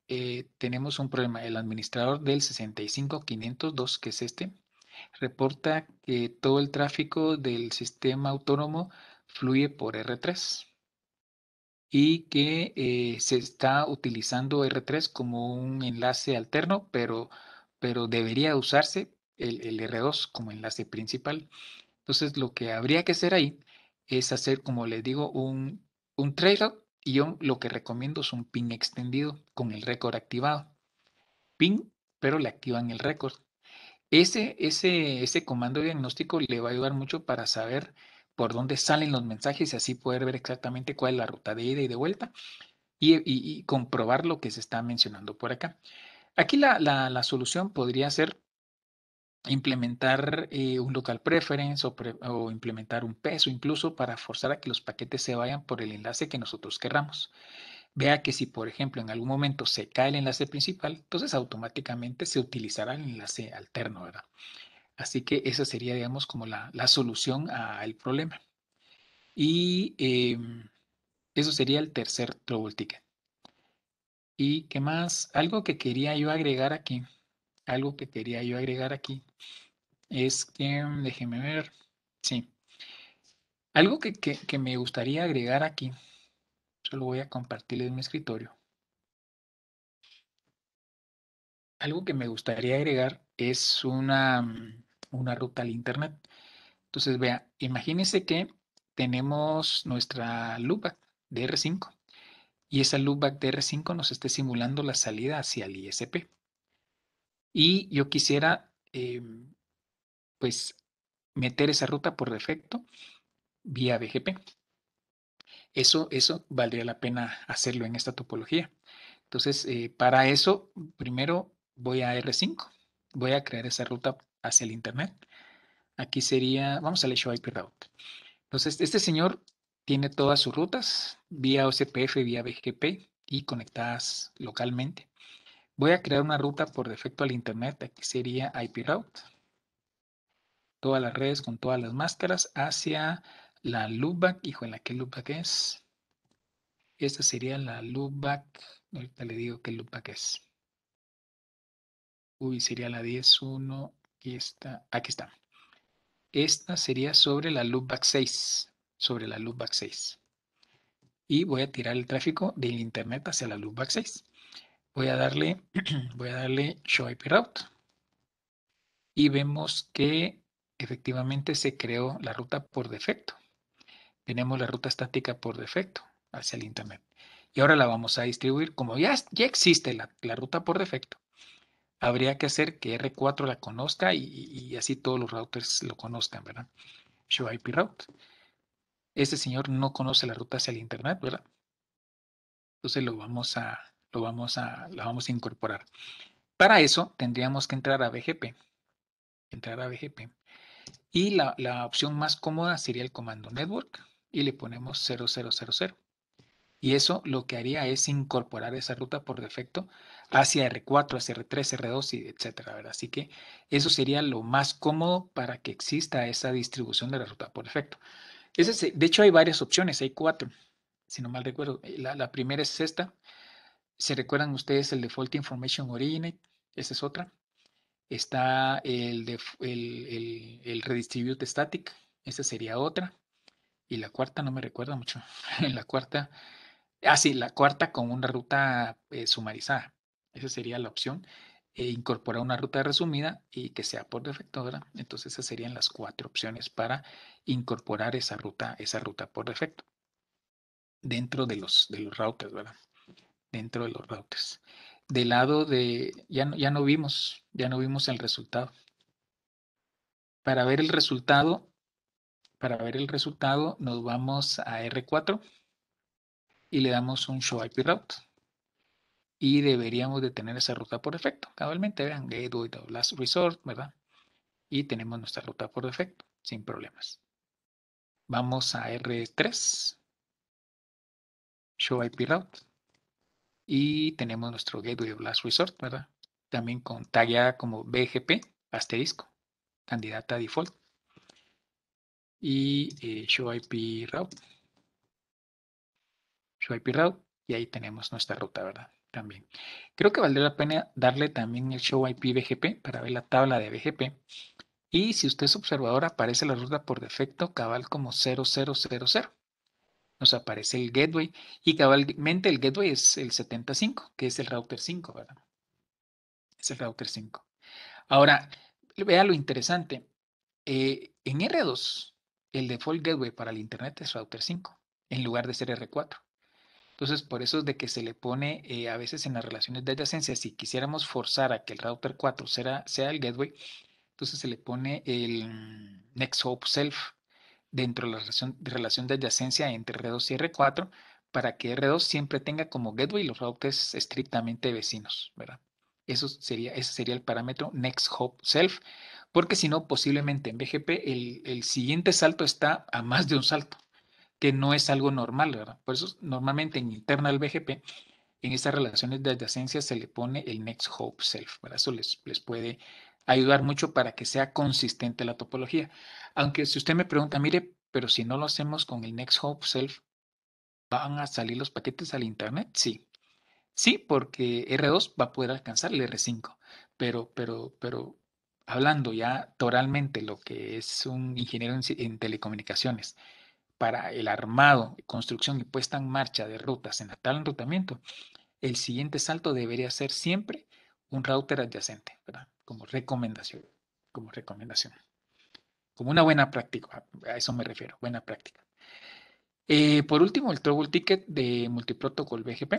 eh, tenemos un problema. El administrador del 65502, que es este, reporta que todo el tráfico del sistema autónomo fluye por R3 y que eh, se está utilizando R3 como un enlace alterno, pero, pero debería usarse el, el R2 como enlace principal. Entonces, lo que habría que hacer ahí es hacer, como les digo, un, un y yo lo que recomiendo es un pin extendido con el récord activado. Pin, pero le activan el récord. Ese, ese, ese comando diagnóstico le va a ayudar mucho para saber por dónde salen los mensajes y así poder ver exactamente cuál es la ruta de ida y de vuelta y, comprobar lo que se está mencionando por acá. Aquí la solución podría ser implementar eh, un local preference o, implementar un peso incluso para forzar a que los paquetes se vayan por el enlace que nosotros querramos. Vea que si, por ejemplo, en algún momento se cae el enlace principal, entonces automáticamente se utilizará el enlace alterno, ¿verdad? Así que esa sería, digamos, como la, solución al problema. Y em, eso sería el tercer trouble ticket. ¿Y qué más? Algo que quería yo agregar aquí algo que quería yo agregar aquí es que, mm, déjeme ver, sí. Algo que, me gustaría agregar aquí, solo voy a en mi escritorio. Algo que me gustaría agregar es una, mm, una ruta al internet. Entonces, vea, imagínense que tenemos nuestra loopback de R5 y esa loopback de R5 nos esté simulando la salida hacia el ISP. Y yo quisiera, em, pues, meter esa ruta por defecto vía BGP. Eso, eso valdría la pena hacerlo en esta topología. Entonces, eh, para eso, primero voy a R5. Voy a crear esa ruta hacia el Internet. Aquí sería, vamos a Show IP Route. Entonces, este señor tiene todas sus rutas vía OCPF, vía BGP y conectadas localmente. Voy a crear una ruta por defecto al Internet. Aquí sería IP route. Todas las redes con todas las máscaras hacia la loopback. ¿en Hijo, la ¿qué loopback es? Esta sería la loopback. Ahorita le digo qué loopback es. Uy, sería la 10.1. Aquí está. Aquí está. Esta sería sobre la loopback 6. Sobre la loopback 6. Y voy a tirar el tráfico del internet hacia la loopback 6 voy a darle, voy a darle show IP route. Y vemos que efectivamente se creó la ruta por defecto. Tenemos la ruta estática por defecto hacia el Internet. Y ahora la vamos a distribuir. Como ya, ya existe la, ruta por defecto, habría que hacer que R4 la conozca y, y así todos los routers lo conozcan, ¿verdad? Show IP route. Este señor no conoce la ruta hacia el Internet, ¿verdad? Entonces lo vamos a, vamos a, vamos a incorporar. Para eso tendríamos que entrar a BGP. Entrar a BGP. Y la, opción más cómoda sería el comando network y le ponemos 0000. Y eso lo que haría es incorporar esa ruta por defecto hacia R4, hacia R3, R2, y etcétera. Así que eso sería lo más cómodo para que exista esa distribución de la ruta por defecto. Ese de hecho, hay varias opciones, hay cuatro, si no mal recuerdo. La, la primera es esta, ¿Se recuerdan ustedes el Default Information Originate? Esa es otra. Está el, el, Redistribute Static. Esa sería otra. Y la cuarta no me recuerda mucho. la cuarta. Ah, sí, la cuarta con una ruta eh, sumarizada. Esa sería la opción. E incorporar una ruta resumida y que sea por defecto, ¿verdad? Entonces esas serían las cuatro opciones para incorporar esa ruta, esa ruta por defecto dentro de los, de los routers, ¿verdad? dentro de los routers. Del lado de, ya no, ya no vimos, ya no vimos el resultado. Para ver el resultado, para ver el resultado nos vamos a R4 y le damos un show IP route. Y deberíamos de tener esa ruta por defecto. Cabalmente, vean, gateway last resort, ¿verdad? Y tenemos nuestra ruta por defecto, sin problemas. Vamos a R3. Show IP route. Y tenemos nuestro Gateway last Resort, ¿verdad? También con tag como BGP, asterisco, candidata default. Y eh, show IP route. Show IP route. Y ahí tenemos nuestra ruta, ¿verdad? También. Creo que valdría la pena darle también el show IP BGP para ver la tabla de BGP. Y si usted es observador, aparece la ruta por defecto cabal como 0000 nos aparece el gateway y cabalmente el gateway es el 75, que es el router 5, ¿verdad? Es el router 5. Ahora, vea lo interesante. Eh, en R2, el default gateway para el Internet es router 5, en lugar de ser R4. Entonces, por eso es de que se le pone eh, a veces en las relaciones de adyacencia, si quisiéramos forzar a que el router 4 sea, sea el gateway, entonces se le pone el mm, next hope self dentro de la relación, de adyacencia entre R2 y R4 para que R2 siempre tenga como gateway los routers estrictamente vecinos, ¿verdad? Eso sería, ese sería el parámetro next hop self, porque si no, posiblemente en BGP el, el, siguiente salto está a más de un salto, que no es algo normal, ¿verdad? Por eso normalmente en internal BGP, en estas relaciones de adyacencia se le pone el next hop self, ¿verdad? Eso les, les puede ayudar mucho para que sea consistente la topología. Aunque si usted me pregunta, mire, pero si no lo hacemos con el Next Hope Self, ¿van a salir los paquetes al Internet? Sí. Sí, porque R2 va a poder alcanzar el R5, pero, pero, pero hablando ya toralmente lo que es un ingeniero en, en telecomunicaciones para el armado, construcción y puesta en marcha de rutas en tal enrutamiento, el siguiente salto debería ser siempre un router adyacente, ¿verdad? Como recomendación, como recomendación. Como una buena práctica, a eso me refiero, buena práctica. Eh, por último, el Trouble Ticket de Multiprotocol BGP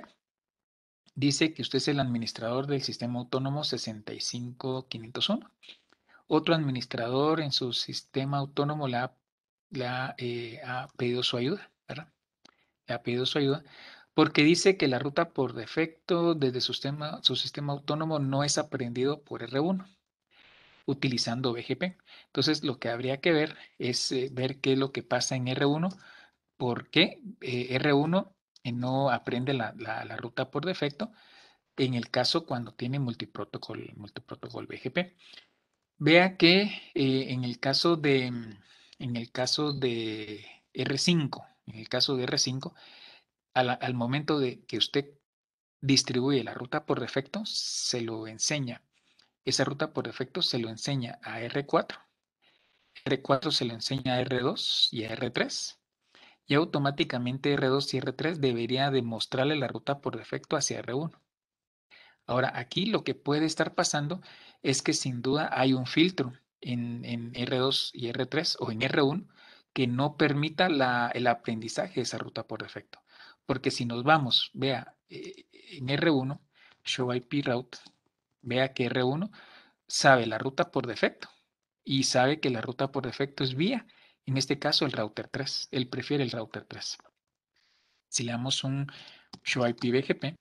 dice que usted es el administrador del sistema autónomo 65501. Otro administrador en su sistema autónomo le eh, ha pedido su ayuda, ¿verdad? Le ha pedido su ayuda porque dice que la ruta por defecto desde su sistema, su sistema autónomo no es aprendido por R1 utilizando BGP. Entonces, lo que habría que ver es eh, ver qué es lo que pasa en R1, por qué eh, R1 eh, no aprende la, ruta por defecto en el caso cuando tiene multiprotocol, multiprotocol BGP. Vea que en el caso de en el caso de R5, en el caso de R5, al, momento de que usted distribuye la ruta por defecto, se lo enseña. Esa ruta por defecto se lo enseña a R4. R4 se lo enseña a R2 y a R3. Y automáticamente R2 y R3 debería demostrarle la ruta por defecto hacia R1. Ahora, aquí lo que puede estar pasando es que sin duda hay un filtro en, R2 y R3 o en R1 que no permita el aprendizaje de esa ruta por defecto. Porque si nos vamos, vea, eh, en R1, Show IP Route, vea que R1 sabe la ruta por defecto y sabe que la ruta por defecto es vía, en este caso el router 3, él prefiere el router 3. Si le damos un Show IP BGP,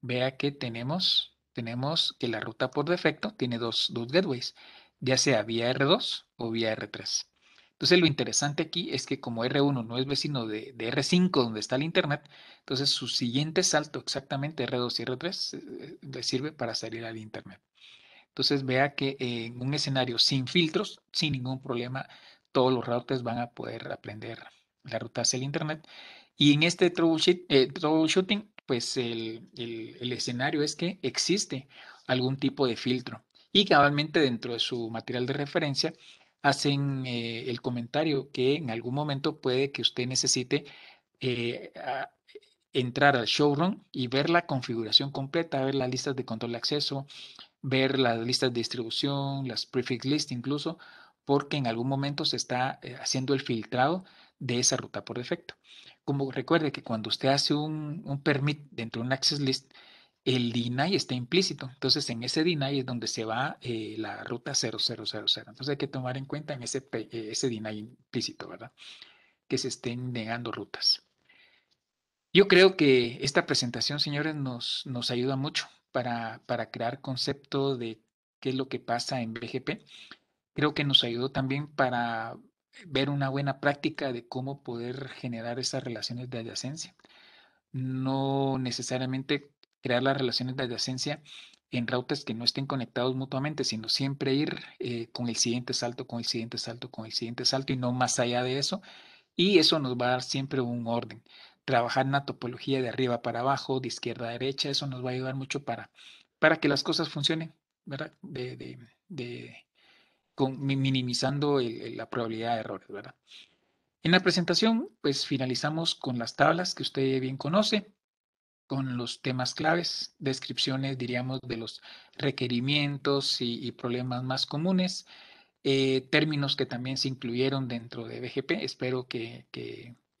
vea que tenemos, tenemos que la ruta por defecto tiene dos, dos gateways, ya sea vía R2 o vía R3. Entonces lo interesante aquí es que como R1 no es vecino de, R5 donde está el Internet, entonces su siguiente salto exactamente R2 y R3 eh, eh, le sirve para salir al Internet. Entonces vea que en un escenario sin filtros, sin ningún problema, todos los routers van a poder aprender la ruta hacia el Internet. Y en este eh, troubleshooting, pues el, el escenario es que existe algún tipo de filtro y cabalmente dentro de su material de referencia hacen eh, el comentario que en algún momento puede que usted necesite eh, entrar al showroom y ver la configuración completa, ver las listas de control de acceso, ver las listas de distribución, las prefix list incluso, porque en algún momento se está eh, haciendo el filtrado de esa ruta por defecto. Como recuerde que cuando usted hace un permit dentro de un access list, el deny está implícito. Entonces, en ese deny es donde se va eh, la ruta 0000. Entonces, hay que tomar en cuenta en ese, eh, ese implícito, ¿verdad? Que se estén negando rutas. Yo creo que esta presentación, señores, nos, nos ayuda mucho para, para crear concepto de qué es lo que pasa en BGP. Creo que nos ayudó también para ver una buena práctica de cómo poder generar esas relaciones de adyacencia. No necesariamente crear las relaciones de adyacencia en routers que no estén conectados mutuamente, sino siempre ir eh, con el siguiente salto, con el siguiente salto, con el siguiente salto y no más allá de eso. Y eso nos va a dar siempre un orden. Trabajar una topología de arriba para abajo, de izquierda a derecha, eso nos va a ayudar mucho para, para que las cosas funcionen, ¿verdad? De, minimizando la probabilidad de errores, ¿verdad? En la presentación, pues finalizamos con las tablas que usted bien conoce con los temas claves, descripciones, diríamos, de los requerimientos y, problemas más comunes, eh, términos que también se incluyeron dentro de BGP. Espero que,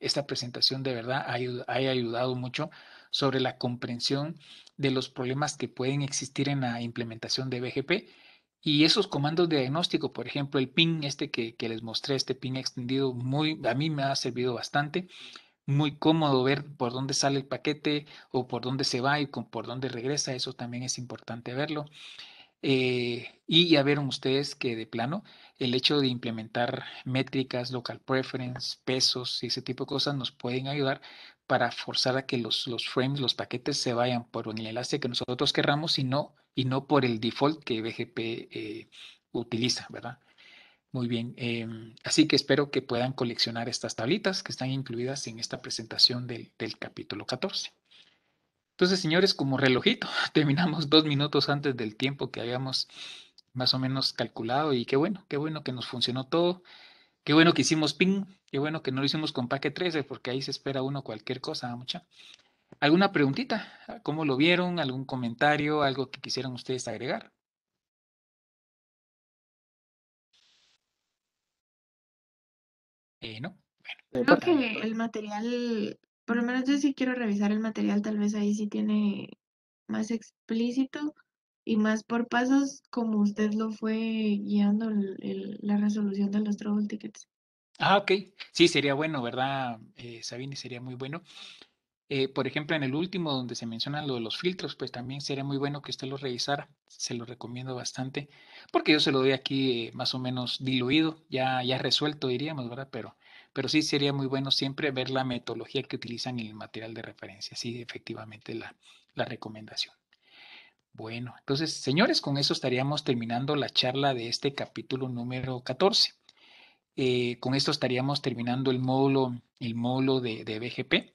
esta presentación de verdad haya, ayudado mucho sobre la comprensión de los problemas que pueden existir en la implementación de BGP. Y esos comandos de diagnóstico, por ejemplo, el PIN este que, que les mostré, este PIN extendido, muy, a mí me ha servido bastante muy cómodo ver por dónde sale el paquete o por dónde se va y por dónde regresa. Eso también es importante verlo. Eh, y ya vieron ustedes que de plano el hecho de implementar métricas, local preference, pesos y ese tipo de cosas nos pueden ayudar para forzar a que los, frames, los paquetes se vayan por un enlace que nosotros querramos y no, y no por el default que BGP eh, utiliza, ¿verdad? Muy bien, em, así que espero que puedan coleccionar estas tablitas que están incluidas en esta presentación del, capítulo 14. Entonces, señores, como relojito, terminamos dos minutos antes del tiempo que habíamos más o menos calculado y qué bueno, qué bueno que nos funcionó todo. Qué bueno que hicimos ping, qué bueno que no lo hicimos con paquete 13 porque ahí se espera uno cualquier cosa, ¿ah, mucha. ¿Alguna preguntita? ¿Cómo lo vieron? ¿Algún comentario? ¿Algo que quisieran ustedes agregar? Eh, ¿No? Creo que eh, el material, por lo menos yo sí quiero revisar el material, tal vez ahí sí tiene más explícito y más por pasos como usted lo fue guiando la resolución de los trouble tickets. Ah, ok. Sí, sería bueno, ¿verdad, eh, Sabine? Sería muy bueno. Eh, por ejemplo, en el último donde se mencionan lo de los filtros, pues también sería muy bueno que usted lo revisara. Se lo recomiendo bastante porque yo se lo doy aquí eh, más o menos diluido, ya, ya resuelto diríamos, ¿verdad? Pero, pero sí sería muy bueno siempre ver la metodología que utilizan en el material de referencia. Sí, efectivamente, la, recomendación. Bueno, entonces, señores, con eso estaríamos terminando la charla de este capítulo número 14. Eh, con esto estaríamos terminando el módulo, el módulo de BGP.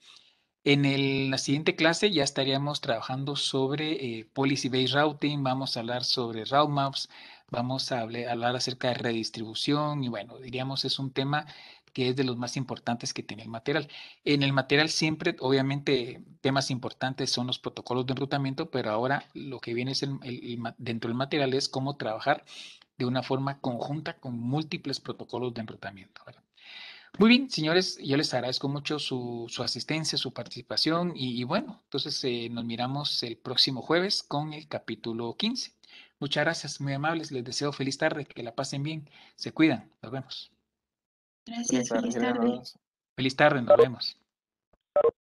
En la siguiente clase ya estaríamos trabajando sobre eh, Policy Based Routing, vamos a hablar sobre route maps, vamos a hablar, acerca de redistribución y bueno, diríamos es un tema que es de los más importantes que tiene el material. En el material siempre, obviamente, temas importantes son los protocolos de enrutamiento, pero ahora lo que viene es dentro del material es cómo trabajar de una forma conjunta con múltiples protocolos de enrutamiento. Muy bien, señores, yo les agradezco mucho su, su asistencia, su participación y, bueno, entonces eh, nos miramos el próximo jueves con el capítulo 15. Muchas gracias, muy amables, les deseo feliz tarde, que la pasen bien, se cuidan, nos vemos. Gracias, feliz tarde. Feliz tarde, nos vemos.